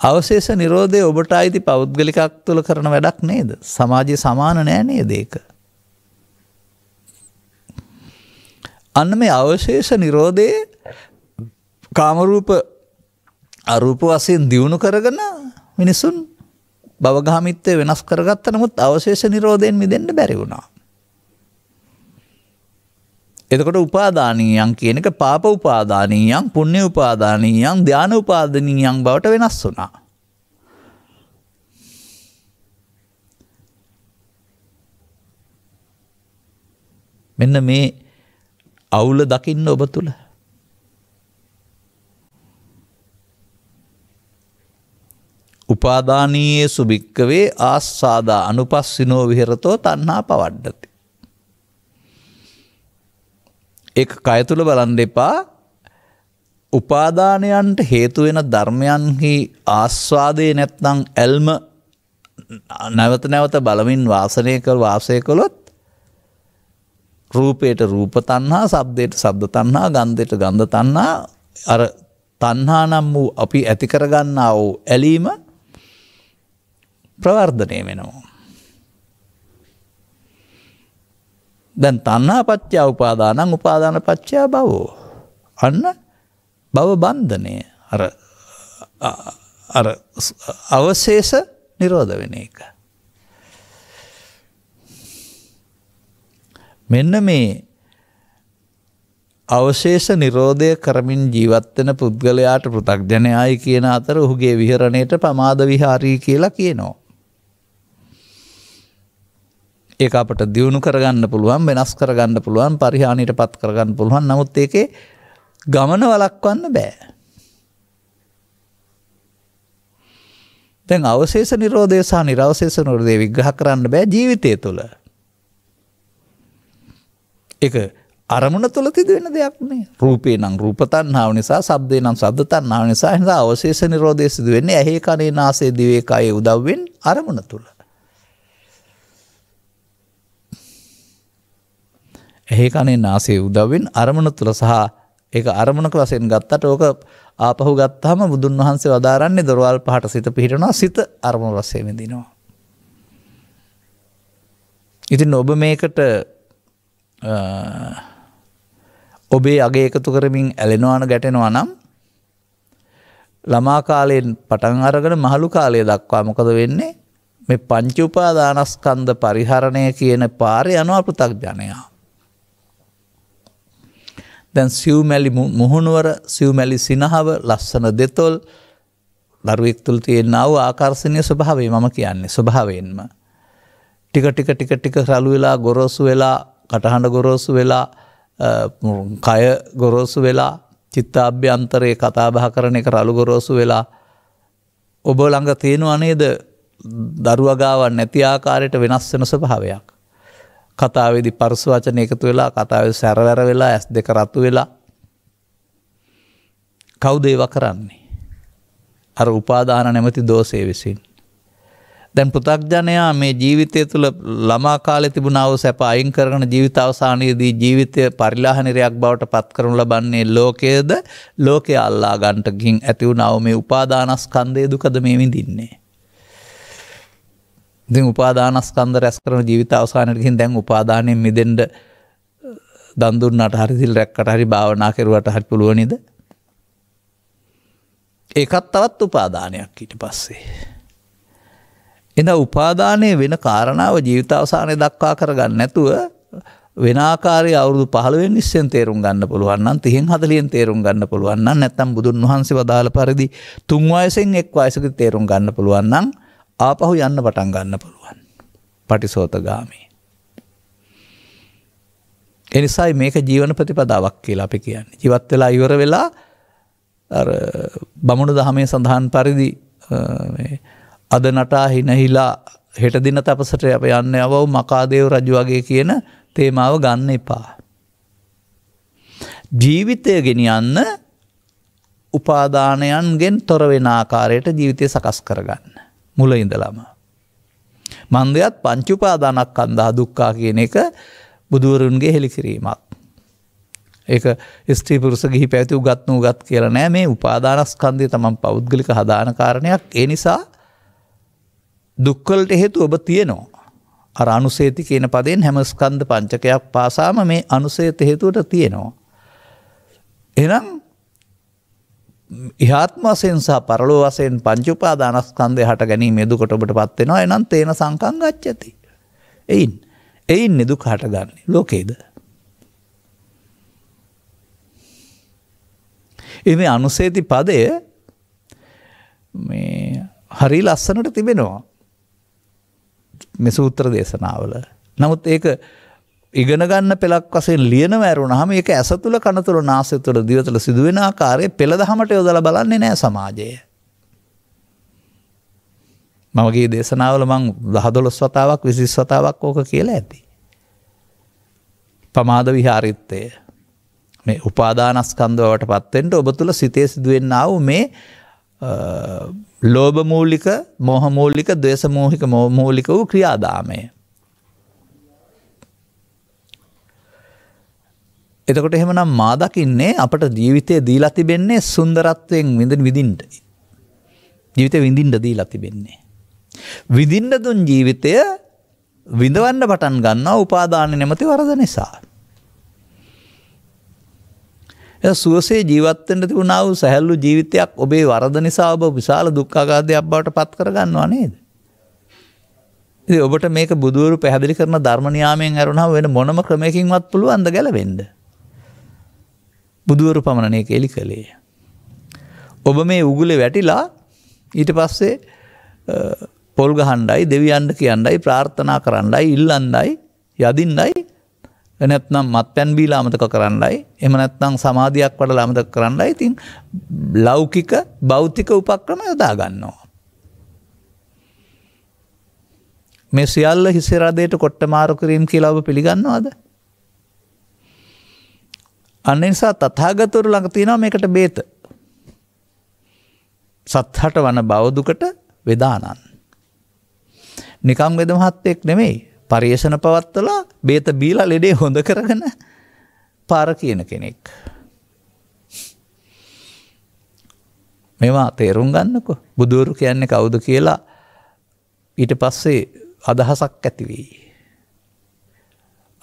අවශේෂ නිරෝධය ඔබට අයිති පෞද්ගලිකක් තුළ කරන වැඩක් නේද සමාජය සමාන නෑ නේ දේක. අන්න මේ අවශේෂ නිරෝධය කාමරූප අරූප වසයෙන් දියුණු කරගන මිනිසුන් බවගාමිත්තය වෙනස් කරගත්ත නමුත් අවශේෂ නිරෝධයෙන් මිදෙන්ට බැරි වුණා. එතකොට උපාදානීයන් කියනක පාප උපාදානීයන් පුුණ්‍ය උපාදානීයන් ධ්‍යාන උපාදනීයන් බවට වෙනස් වුනා. මෙන්න මේ අවුල දකින්න ඔබ තුළ. උපාදානයේ සුභික්කවේ ආස්සාදා අනුපස්සිනෝ විහෙරතෝ තන්නා පවඩ්ඩති. ඒ කය තුළ බලන් දෙපා උපාදානයන්ට හේතුවෙන ධර්මයන්හි ආස්වාදය නැත්නම් ඇල්ම නැවත නැවත බලමින් වාසනය කර වාසය කළොත් රූපයට රූප තණ්හා, ශබ්දයට ශබ්ද තණ්හා, ගන්ධයට ගන්ධ තණ්හා අර තණ්හා නම් වූ අපි ඇති කරගන්නා වූ ඇලීම ප්‍රවර්ධනය වෙනවා. දැන් තන්නා පච්චා උපාදානං උපාදාන පච්චා බවෝ. අන්න බව බන්ධනය අර අර අවශේෂ නිරෝධ වෙන එක. මෙන්න මේ අවශේෂ නිරෝධය කරමින් ජීවත්වන පුද්ගලයාට පෘතක්ජනයායි කියන අතර ඔහුගේ විහරණයට පමාද විහාරී කියලා කියනවා. ඒක අපට දියුණු කරගන්න පුළුවන් වෙනස් කරගන්න පුළුවන් පරිහානිට පත් කරගන්න පුළුවන් නමුත් ඒකේ ගමන වලක්වන්න බෑ. දැන් අවශේෂ නිරෝධය සහ නිරවශේෂ නිරෝධය විග්‍රහ කරන්න බෑ ජීවිතය තුළ. ඒක අරමුණ තුළ තිදවෙන දෙයක් මේ රූපේ නම් රූපතන්හාාව නිසා සබ්දේ නම් සබ්දතන්නාව නිසා හිද අවශේෂ නිරෝධය සිදුවෙන්නේ ඇහේ කනේ නාසේ දිවේකායේ උදව්වෙන් අරමුණ තුළ. ඇහි කණේ නාසයේ උදව්වෙන් අරමුණ තුළ සහ ඒක අරමුණක වශයෙන් ගත්තට ඕක ආපහු ගත්තාම බුදුන් වහන්සේ වදාරන්නේ දොරවල් පහට සිත පිහිටනවා සිත අරමුණු වශයෙන් විඳිනවා. ඉතින් ඔබ මේකට ඔබේ අගේ එකතු කරමින් ඇලෙනවාන ගැටෙනවා නම් ළමා කාලයෙන් පටන් අරගෙන මහලු කාලය දක්වා මොකද වෙන්නේ මේ පංචුපාදානස්කන්ධ පරිහරණය කියන පාරය අනුව පෘතක් ජනයා. දැන් සිව්මැලි මුහුණුවර සිව්මැලි සිනහව ලස්සන දෙතොල් දරුවෙක් තුළ තියෙන්නාව ආකර්ශණය ස්වභාවේ මම කියන්නේ ස්වභාවයෙන්ම. ටික ටික ටික ටික රලු වෙලා ගොරෝසු වෙලා කටහඬ ගොරෝසු වෙලා කය ගොරෝසු වෙලා චිත්තාභ්‍යන්තරයේ කතාබහ කරන එක රළු ගොරෝසු වෙලා ඔබ ළඟ තියෙනවා නේද දරුවගාවන් නැති ආකාරයට වෙනස් වෙන ස්වභාවයක්. කතාවේදි පරස වචන එකතු වෙලා කතාව සැරවැර වෙලා ඇස් දෙක රතු වෙලා කවුදේව කරන්නේ. අර උපාදාන නැමති දෝසේ විසින්. දැන් පෘතක්ජනයා මේ ජීවිතය තුළ ළමා කාලෙ තිබුණාව සැප අයින් කරන ජීවිත අවසානයේදී ජීවිතය පරිලාහනිරයක් බවට පත් කරනු ලබන්නේ ලෝකයේද ලෝකය අල්ලා ගන්ටකින් ඇතිවුණාව මේ උපාදානස්කන්දය දුකද මේ විඳින්නේ. ඉතින් උපාදානස්කන්ධ රැස් කරන ජීවිත අවසානයට ගිහින් දැන් උපාදානයෙන් මිදෙන්න දන් දුන්නට හරි සිල් රැක්කට හරි භාවනා කරුවට හරි පුළුවන් නේද? ඒකත් තවත් උපාදානයක් ඊට පස්සේ. එඳ උපාදානය වෙන කාරණාව ජීවිත අවසානය දක්වා කරගන්න නැතුව වෙනකාරය අවුරුදු පහළුවෙන් නිස්සෙන් තේරුම් ගන්න පුළුවන්න්න තිහෙන් හදලියෙන් තේරුම් ගන්න පුළුවන්න නැත්තම් බුදුන් වහන්සේ වදාළ පරිදි තුන්වායසෙන් එක් වයසක තේරුම් ගන්න පුළුවන්න්න ආපහු යන්න පටන් ගන්න පුළුවන්. පටිසෝතගාමී. එනිසායි මේක ජීවන ප්‍රතිපදාවක් කියලා අපි කියන්න. ජීවත් වෙලා ඉවර වෙලා බමුණු දහමේ සඳහන් පරිදි අද නටා හිනහිලා හෙටදින තපසට අප යන්න අවව් මකාදේව රජු වගේ කියන තේමාව ගන්න එපා. ජීවිතය ගෙනියන්න උපාදානයන්ගෙන් තොරවෙන ආකාරයට ජීවිතය සකස් කරගන්න. මුල ඉඳලම. මන්දයත් පංචුපාදානක් කන්දා දුක්කා කියන එක බුදුවරුන්ගේ හෙළිකිරීමක්. ඒ ස්ත්‍රීපුරුස ගිහි පැති උගත් වූ ගත් කියලා නෑ මේ උපාදානස්කන්දය තමන් පෞද්ගලික හදාන කාරණයක් ඒ නිසා දුක්කලට එහෙතු ඔබ තියෙනවා. අර අනුසේති කියන පදෙන් හැමස්කන්ද පංචකයක් පාසාම මේ අනුසේත හේතුවට තියෙනවා. එනම් ඉහාත්ම වසයෙන් සහ පරලෝ වසයෙන් පංචුපා දානස්කන්දය හට ගැනීම දුකොට ඔබට පත්වෙනවා එනම් තේන සංකංගච්චති. එයින් එයින් නිදුක හටගන්නේ ලෝකේද. එම අනුසේති පදය හරි ලස්සනට තිබෙනවා මෙසූත්‍ර දේශනාවල. නමුත් ඒක ඉගෙනගන්න පෙළක් වසෙන් ලියන වැරුණහම ඒක ඇස තුළ කනතුළ නාසතුළ දිවතුළ සිදුවෙන ආකාරය පෙළදහමට යොදල බලන්නේ නෑ සමාජය. මමගේ දේශනාවල මං දහදොළොස් වතාවක් විසිස් වතාවක් ඕක කියලා ඇති. පමාද විහාරිත්තය මේ උපාදානස්කන්දවට පත්තෙන්ට ඔබ තුළ සිතේ සිදුවෙන්නාව මේ ලෝබමූලික මොහමූලික දේශමූහික මෝමූලික වූ ක්‍රියාදාමය එතකොට එහෙමනම් මා දකින්නේ අපට ජීවිතය දීලා තිබෙන්නේ සුන්දරත්වයෙන් විඳින් විඳින්ට. ජීවිතය විඳින්ට දීලා තිබෙන්නේ. විඳින්න දුන් ජීවිතය විඳවන්න පටන් ගන්නවා උපාදාන නැමති වරද නිසා. සුවසේ ජීවත්තෙන්ට තිබුණා වූ සැහැල්ලු ජීවිතයක් ඔබේ වරද නිසා ඔබ විශාල දුක්ඛාගාධයක් බවට පත් කරගන්නවා නේද? ඉතින් ඔබට මේක බුදුවරු පැහැදිලි කරන ධර්ම නියාමයෙන් අරුණා වෙන මොනම ක්‍රමයකින්වත් පුළුවන් ද ගැලවෙන්නේ? බුදුවරු පමණනය කෙලි කළේ. ඔබ මේ උගුල වැටිලා ඊට පස්සේ පොල් ගහන්ඩයි දෙවියන්ට කියන්නයි ප්‍රාර්ථනා කරන්නයි ඉල්ලන්ඩයි යදින්නයි නැත්නම් මත් පැන්බීල අමතක කරන්නයි එම නැත්නම් සමාධයක් වඩ ලාමතක කරන්නයි ඉතින් ලෞකික බෞතික උපක්‍රම යොදා ගන්නවා. මේ සියල්ල හිසිරදයට කොට්ට මාරු කිරීම් කියලාව පිළිගන්නවාද අන්න නිසා තථාගතවරු ළඟ තියෙනවා මේකට බේත. සත්හට වන බවදුකට වෙදානන්. නිකම් වෙද මහත්තයෙක් නෙමෙයි පරිේෂණ පවත්වලා බේත බීලා ලෙඩේ හොඳ කරගෙන පාර කියන කෙනෙක්. මෙවා තේරුම් ගන්නකො බුදුවරු කියන්නේ කවුද කියලා ඊට පස්සේ අදහසක් ඇතිවී.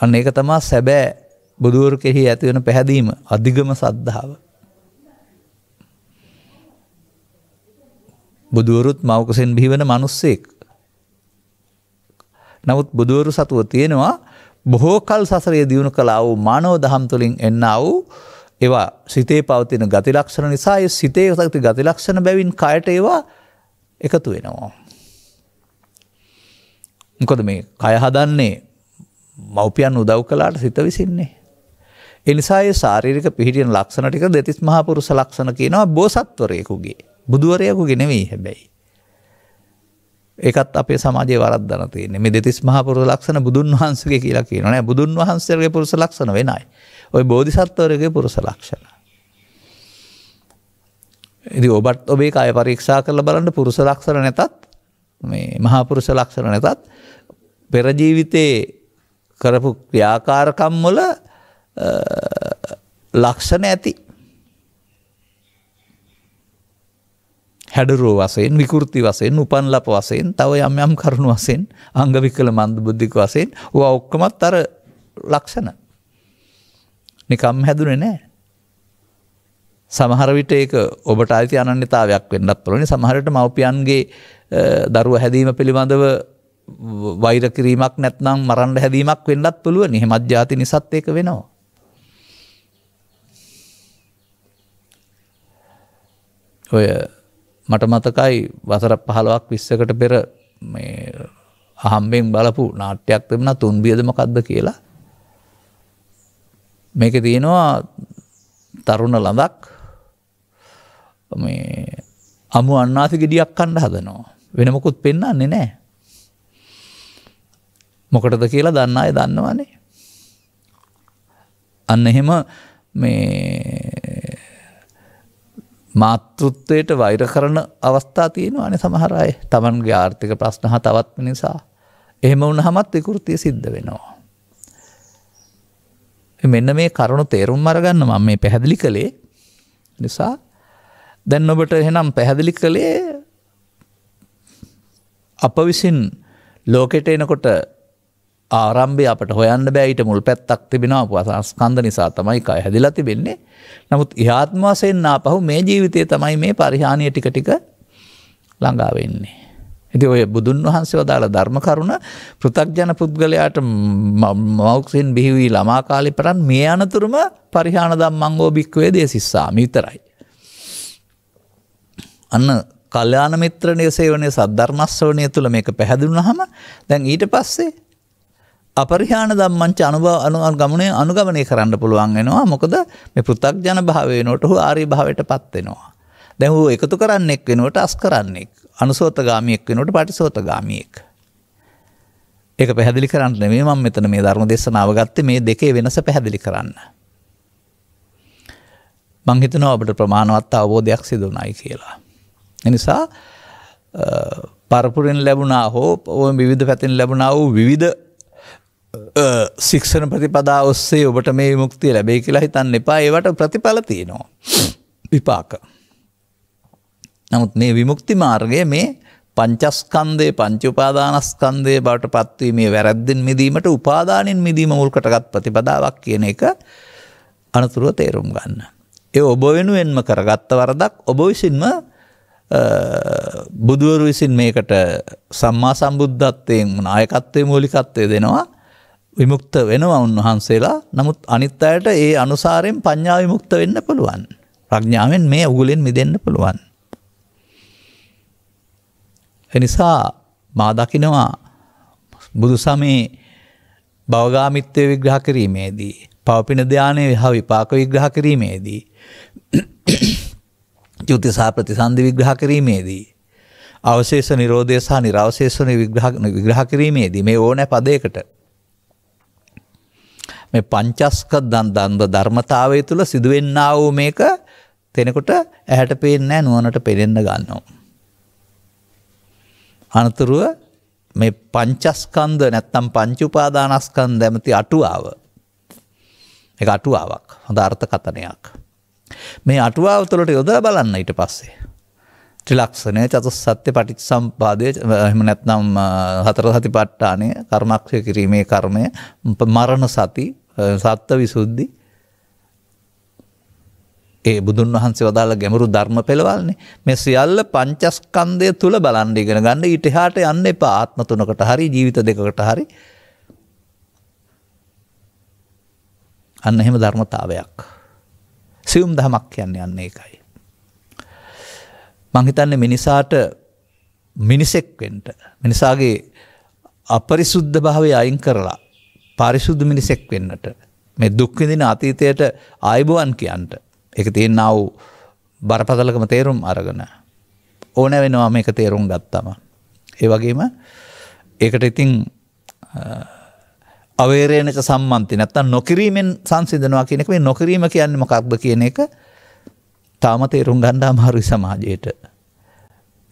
අන්න ඒක තමා සැබෑ බුදුවරු කෙහි ඇතිවෙන පැහැදීම අධිගම සද්ධාව. බුදුවරුත් මවකසෙන් බිහිවන මනුස්සෙක්. නමුත් බුදුවරු සතුව තියෙනවා බොහෝ කල් සසරය දියුණු කලා වූ මානෝ දහම් තුළින් එන්න වූ ඒවා සිතේ පවතින ගතිලක්ෂණ නිසා සිතේ සක්ති ගතිලක්ෂණ බැවින් කයට ඒවා එකතු වෙනවා. මොකද මේ කය හදන්නේ මව්පියන් උදව් කලාට සිත විසින්නේ. එනිසාය ශාරීරික පිහිටියන ලක්ෂණ ටික දෙතිස් මහාපුරුෂ ලක්ෂණ කියනවා බෝසත්වරයෙකුගේ බුදුවරයකු ගෙනවී හැබැයි. ඒකත් අපේ සමාජය වරදධන තියන්නේ මේ දෙතිස් මහපුරු ලක්ෂණ බුදුන් වහන්සගේ කියලා කියන නෑ බුදුන් වහන්සේගේ පුරුස ලක්ෂණ වෙනයි ඔය බෝධිසත්වරගේ පුරුස ලක්ෂණ. ඉදි ඔබත් ඔබේ අය පරීක්ෂා කරල බලන්න පුරුස ලක්ෂණ නැතත් මේ මහාපුරුෂ ලක්ෂණ නැතත් පෙරජීවිතයේ කරපු ක්‍රියාකාරකම්මල ලක්ෂණ ඇති හැඩරෝ වසයෙන් විකෘති වසයෙන් උපන්ලප වසයෙන් තව යම් යම් කරුණු වසයෙන් අංගවිකල මන්ද බුද්ධික වසයෙන් වා ඔක්කමත් අර ලක්ෂණ නිකම් හැදුනේ නෑ. සමහරවිට ඒක ඔබට අයිති අනන්‍යතාවයක් වෙන්නත් පුළනි සමහරට මවපියන්ගේ දරුව හැදීම පිළිබඳව වෛරකිරීමක් නැත්නම් මරන්ඩ හැදීමක් වෙන්නත් පුළුව නිහමත් ජාති නිසත් ඒක වෙනවා. ඔය මට මතකයි වසර පහලොවක් විස්සකට පෙර අහම්බෙන් බලපු නාට්‍යයක් තිබන තුන්බියදම කක්ද කියලා මේක තියෙනවා තරුණ ළඳක් මේ අමු අන්නාසි ගෙඩියක් කණ්ඩ හදනවා වෙනමකුත් පෙන්න්නන්නේ නෑ මොකටද කියලා දන්න අය දන්නවානේ අන්න එහෙම මේ මාතෘත්වයට වෛර කරන අවස්ථා තියෙනවානේ සමහරයි තමන්ගේ ආර්ථික ප්‍රශ්න හ තවත් නිසා එහෙම උන් හමත් විකෘතිය සිද්ධ වෙනවා. මෙන්න මේ කරුණු තේරුම් අරගන්න මම මේ පැහැදිලි කළේ නිසා දැන් ඔබට එහෙනම් පැහැදිලි කළේ අප විසින් ලෝකෙට එනකොට ආරම්භය අපට හොයන්න බෑයිට මුල් පැත්තක් තිබෙනපු අසස්කන්ද නිසා තමයි කය හැදිලා තිබෙන්නේ. නමුත් ඉහාත්ම වශයෙන් ආපහු මේ ජීවිතය තමයි මේ පරිහානිය ටික ටික ළඟා වෙන්නේ. ඉතින් ඔය බුදුන් වහන්සේ වදාළ ධර්ම කරුණ පෘථග්ජන පුද්ගලයාට මෞක්සින් බිහි වී ළමා කාලේ පටන් මේ අනතුරුම පරිහාන ධම්මං ඕබික්කවේ දේසිස්සාමි විතරයි. අන්න කල්යාණ මිත්‍රණයේ සේවනයේ සද්ධර්මස්සවණය තුළ මේක පැහැදුනහම දැන් ඊට පස්සේ අපරිහාන දම්මංච අනුව අනුවන් ගමනය අනුගමනය කරන්න පුළුවන් වෙනවා මොකද මේ පෘතක් ජන භාවයනොට හු ආරි භාවයට පත්වෙනවා. දැහූ එකතු කරන්නෙක් වෙනුවට අස් කරන්නෙක් අනුසෝත ගාමියෙක් වෙනට පටිසෝත ගාමියෙක්. එක පැහැදිලි කරන්න මේ මම මෙතන මේ ධර්ම දෙශනාවගත්ත මේ දෙකේ වෙනස පැහැදිලි කරන්න. මංහිතනව ඔබට ප්‍රමාණවත් අවබෝධයක් සිදුනයි කියලා. එනිසා පරපුරෙන් ලැබුණා හෝ ඔය විධ පැතින් ලැබුණා වූ විධ ශික්ෂණ ප්‍රතිපදා ඔස්සේ ඔබට මේ මුක්තිය ලැබේ කියලා හිතන්න එපා ඒවට ප්‍රතිඵල තියෙනවා විපාක. නමුත් මේ විමුක්ති මාර්ගය මේ පංචස්කන්දය පංචුපාදානස්කන්දය බවට පත්වීමේ වැරැද්දෙන් මිදීමට උපාදානින් මිදීම මුල්කටගත් ප්‍රතිපදාවක් කියන එක අනතුරුව තේරුම් ගන්න. ඒ ඔබ වෙනුවෙන්ම කරගත්ත වරදක් ඔබ විසින්ම බුදුවරු විසින් මේකට සම්මා සම්බුද්ධත්වයෙන් නායකත්වය මූලිකත්වය දෙනවා විමුක්ත වෙනවා උන්වහන්සේලා නමුත් අනිත් අයට ඒ අනුසාරයෙන් පඤ්ඥා විමුක්ත වෙන්න පුළුවන්. ප්‍රඥාවෙන් මේ උගුලෙන් මිදන්න පුළුවන්. එනිසා මාදකිනවා බුදු සමේ බවගාමිත්‍යය විග්‍රහ කිරීමේදී. පවපින ධ්‍යානය හා විපාක විග්‍රහ කිරීමේදී. ජුතිසා ප්‍රතිසන්ධි විග්‍රහ කිරීමේදී. අවශේෂ නිරෝධය සහ නිරවශේෂණ විග්‍රහ කිරීමේදී මේ ඕනෑ පදයකට මේ පංචස්ක දන්දන්ද ධර්මතාවය තුළ සිදුවෙන්නා වූ මේක තෙනකොට ඇහැට පේෙන්නෑ නුවනට පෙරෙන්න ගන්නවා. අනතුරුව මේ පංචස්කන්ද නැත්තම් පංචුපාදානස්කන් දැමති අටුවාව එක අටුවාවක් හොඳ අර්ථ කතනයක්. මේ අටුවාව තුළට යොදල බලන්න ඊට පස්සේ. ත්‍රිලක්ෂණය චතුස්සත්‍ය පටිච්චසම්පාදය එහෙම නැත්නම් හතර සතිපට්ඨානය කර්මක්ෂය කිරීමේ කර්මය මරණ සති සත්ත්ව විසුද්ධි ඒ බුදුන් වහන්සේ වදාළ ගැඹුරු ධර්ම පෙළවල්නේ මේ සියල්ල පංචස්කන්ධය තුල බලන් ඉගෙන ගන්න ඊට එහාට යන්න එපා ආත්ම තුනකට හරි ජීවිත දෙකකට හරි අන්න එහෙම ධර්මතාවයක් සියුම් දහමක් කියන්නේ අන්න ඒකයි මං හිතන්නේ මිනිසාට මිනිසෙක් වෙන්න මිනිසාගේ අපරිසුද්ධ භාවය අයින් කරලා පරිසුද්ධ මිනිසෙක් වෙන්නට මේ දුක් විඳින අතීතයට ආයිබුවන් කියන්ට ඒක තියෙනා වූ බරපතලකම තේරුම් අරගෙන ඕන වෙනවා මේක තේරුම් ගත්තම ඒ වගේම ඒකට ඉතින් අවේරේනක සම්මන්ති නැත්තම් නොකිරීමෙන් සංසිඳනවා කියන එක මේ නොකිරීම කියන්නේ මොකක්ද කියන එක තාම තේරුම් ගණ්ඩා මහරු සමාජයට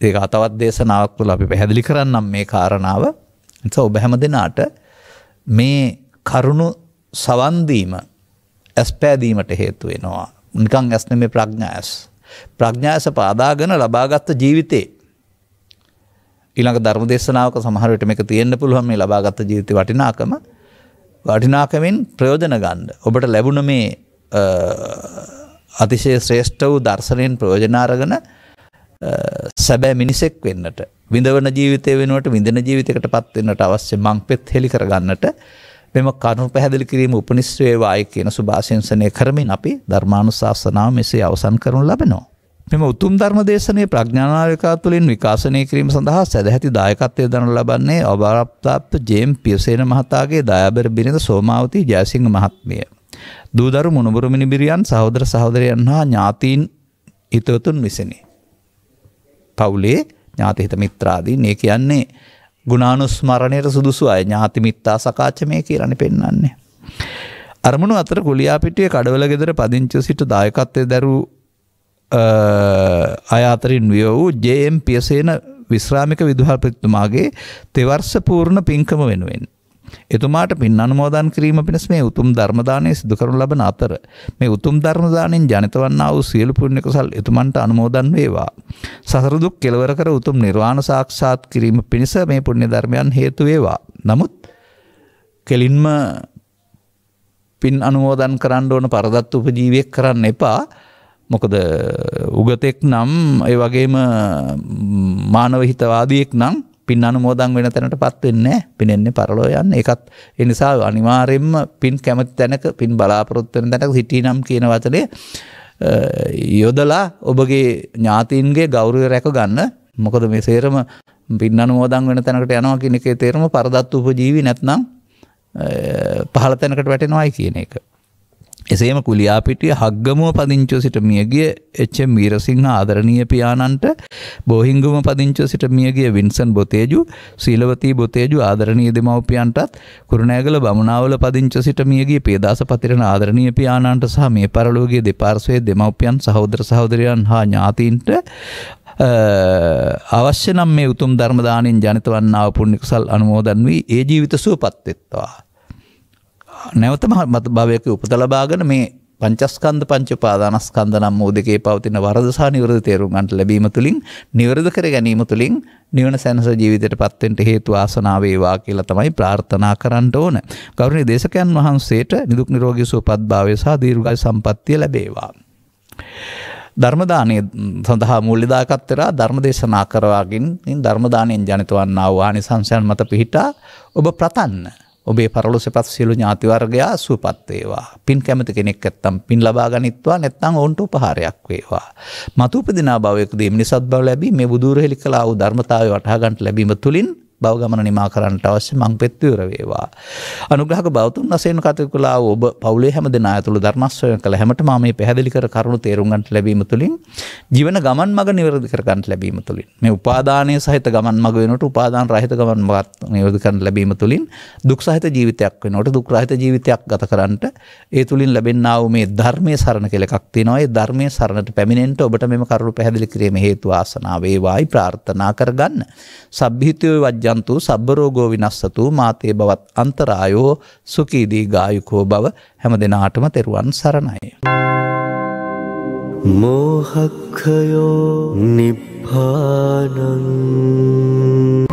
ඒක අතවත් දේශනාවක් තුළ අපි පැහැදිලි කරන්නම් මේ කාරණාව ඔබ හැම දෙනාට මේ කරුණු සවන්දීම ඇස්පෑදීමට හේතු වෙනවා නිකං ඇස්න මේ ප්‍රඥාඇස් ප්‍රඥාස පාදාගන ලබාගත්ත ජීවිතේ ඉළඟ ධර්ම දේශනාවක සමහරට මේක තියෙන්න්න පුළුවන් මේ ලබාගත්ත ජීවිත වටිනාකම වටිනාකමින් ප්‍රයෝජන ගණ්ඩ ඔබට ලැබුණ මේ අතිශය ශ්‍රේෂ්ඨ වූ දර්ශනයෙන් ප්‍රයෝජනාරගෙන සැබෑ මිනිසෙක් වෙන්නට විඳවන ජීවිතය වෙනුවට විඳන ජීවිතකට පත්වෙන්නට අවශ්‍ය මං පෙත් හෙළි කරගන්නට මෙම කරුණු පැහැදිලි කිරීම උපනිස්ත්‍රේවාය කියන සුභාශංසනය කරමින් අපි ධර්මාණු ශාසනාව මෙසේ අවසන් කරනු ලබෙනවා. මෙම උතුම් ධර්ම දේශනය ප්‍රඥානාවකා තුළින් විකාශනය කිරීම සඳහා සැදැහැති දායකත්වය දනු ලබන්නේ ඔබාරප්තාප්ත ජේම් පියසේන මහතාගේ දයාබර බිරිඳ සෝමාවතී ජයසිංහ මහත්මිය. දූදරු මුණුබුරු මිනිබිරියන් සහෝදර සහෝදරයන් හා ඥාතීන් හිතවතුන් විසිනි. පවුලේ ඥාතිහිත මිත්‍රාදී ඒ කියන්නේ ගුණානුස්මරණයට සුදුසු අය ඥාති මිත්තා සකාච්ච මේ කියරණ පෙන්වන්නේ. අරමුණු අතර ගුලියාපිටිය කඩවල ගෙදර පදිංච සිට දායකත්වය දැරු අයාතරින් විය වූ ජම් පියසේන විශ්‍රාමික විදුහල්පිත්තුමාගේ තෙවර්ෂපූර්ණ පින්කම වෙනුවෙන්. එතුමාට පින් අනුමෝදන් කිරීම පිණිස මේ උතුම් ධර්ම දාණය සිදු කරනු ලබන අතර මේ උතුම් ධර්ම දාණයෙන් ජනිත වන්නා වූ සියලු පුණ්‍ය කුසල් එතුමන්ට අනුමෝදන් වේවා. සසර දුක් කෙලවර කර උතුම් නිර්වාණ සාක්ෂාත් කිරීම පිණිස මේ පුණ්‍ය ධර්මයන් හේතු වේවා. නමුත් කෙලින්ම පින් අනුමෝදන් කරන්න ඕන පරදත් උපජීවයක් කරන්න එපා. මොකද උගතෙක් නම් ඒ වගේම මානව හිතවාදියෙක් නම් පින් අනුමෝදන් වෙන තැනට පත් වෙන්නේ පිනෙන්නේ පරලෝ යන්න. ඒකත් ඒ නිසා අනිවාර්යෙන්ම පින් කැමති තැනක පින් බලාපොරොත්තු වෙන තැනක සිටීනම් කියන වචනේ යොදලා ඔබගේ ඥාතීන්ගේ ගෞරවය රැක ගන්න. මොකද මේ සේරම පින් අනුමෝදන් වෙන තැනකට යනවා කියන එකේ තේරුම පරදත්තු උපජීවි නැත්නම් පහළ තැනකට වැටෙනවායි කියන එක. එසේම කුලියාපිටිය හග්ගමුව පදිංචිව සිට මියගිය එච්.එම්. වීරසිංහ ආදරණීය පියාණන්ට බෝහිංගුව පදිංචිව සිට මියගිය වින්සන් බොතේජු, සීලවතී බොතේජු ආදරණීය දෙමව්පියන්ටත් කුරුණෑගල බමුණාවල පදිංචිව සිට මියගිය පියදාස පතිරණ ආදරණීය පියාණන්ට සහ මේ පරලෝකයේ දෙපාර්ශ්වයේ දෙමව්පියන් සහෝදර සහෝදරයන් හා ඥාතීන්ට අවශ්‍ය නම් මේ උතුම් ධර්මදානෙන් ජනිත වන්නා පුණ්‍ය කුසල් අනුමෝදන් වී ඒ ජීවිත සුවපත් වෙත්වා නැවත මහත් භාවයක උපත ලබාගෙන මේ පංචස්කන්ධ පංචපාදානස්කන්ධ නම් වූ දෙකේ පවතින වරද සහ නිවරද තේරුම් ගන්නට ලැබීම තුළින් නිවරද කර ගැනීම තුළින් නිවන සැනස ජීවිතයට පත්වෙන්ට හේතු ආසනාව වේවා කියලා තමයි ප්‍රාර්ථනා කරන්න ඕන. ගෞරවනීය දේශකයන් වහන්සේට නිදුක් නිරෝගී සුවපත් භාවය සහ දීර්ඝායු සම්පන්නිය ලැබේවා. ධර්මදානය සඳහා මුල්ලිදාකත්තරා ධර්මදේශනා කරවාගින් ධර්මදානයෙන් ජනිත වන්නා වූ ආනිසංසයන් මත පිහිටා ඔබ ප්‍රතන්න ඔබේ පරලොසපත් සියලු ඥාතිවර්ගයා සුවපත්වේවා. පින් කැමති කෙනෙක් ඇත්තම් පින් ලබා ගනිත්වා නැත්තං ඔවුන්ට උපහාරයක් වේවා. මතුපදිනා භවයකදී මිනිසත් බව ලැබී මේ බුදුරහෙලි කලා වූ ධර්මතාවය වටහා ගන්නට ලැබීම තුලින් බවගමන නිමා කරන්නට අවශ්‍ය මං පෙත්වර වේවා. අනුග්‍රහක බෞතුන් වසයෙන් කතකුලා ඔබ පවුලේ හැම දෙනා ඇතුළු ධර්මස්වය කළ හැමට මා මේ පැහැදිලි කර කරුණු තේරුම්ගන්ට ලැබීම තුළින් ජීවන ගමන් මග නිවැරදි කරගන්ට ලැබීම තුළින් මේ උපාදානය සහිත ගමන් මග වෙනට උපාදාන රහිත ගමන් මගත් නිවැරදි කරන්න ලැබීම තුළින් දුක් සහිත ජීවිතයක් වෙනට දුක් රහිත ජීවිතයක් ගත කරන්නට ඒ තුළින් ලැබෙන්නාව මේ ධර්මය සරණ කෙළ එකක් තිනවා ඒ ධර්මය සරණට පැමිණෙන්ට ඔබට මෙම කරුණු පැහැදිලි කිරීම හේතු ආසනාවේවායි ප්‍රාර්ථනා කරගන්න. සබ්භිතයෝ වජ්‍ය ජන්තු සබ්බ රෝගෝ විනස්සතු මාතේ බවත් අන්තරායෝ සුඛීදී ගායුකෝ බව හැම දිනාටම තෙරුවන් සරණයි मोहक्षयो निभानम्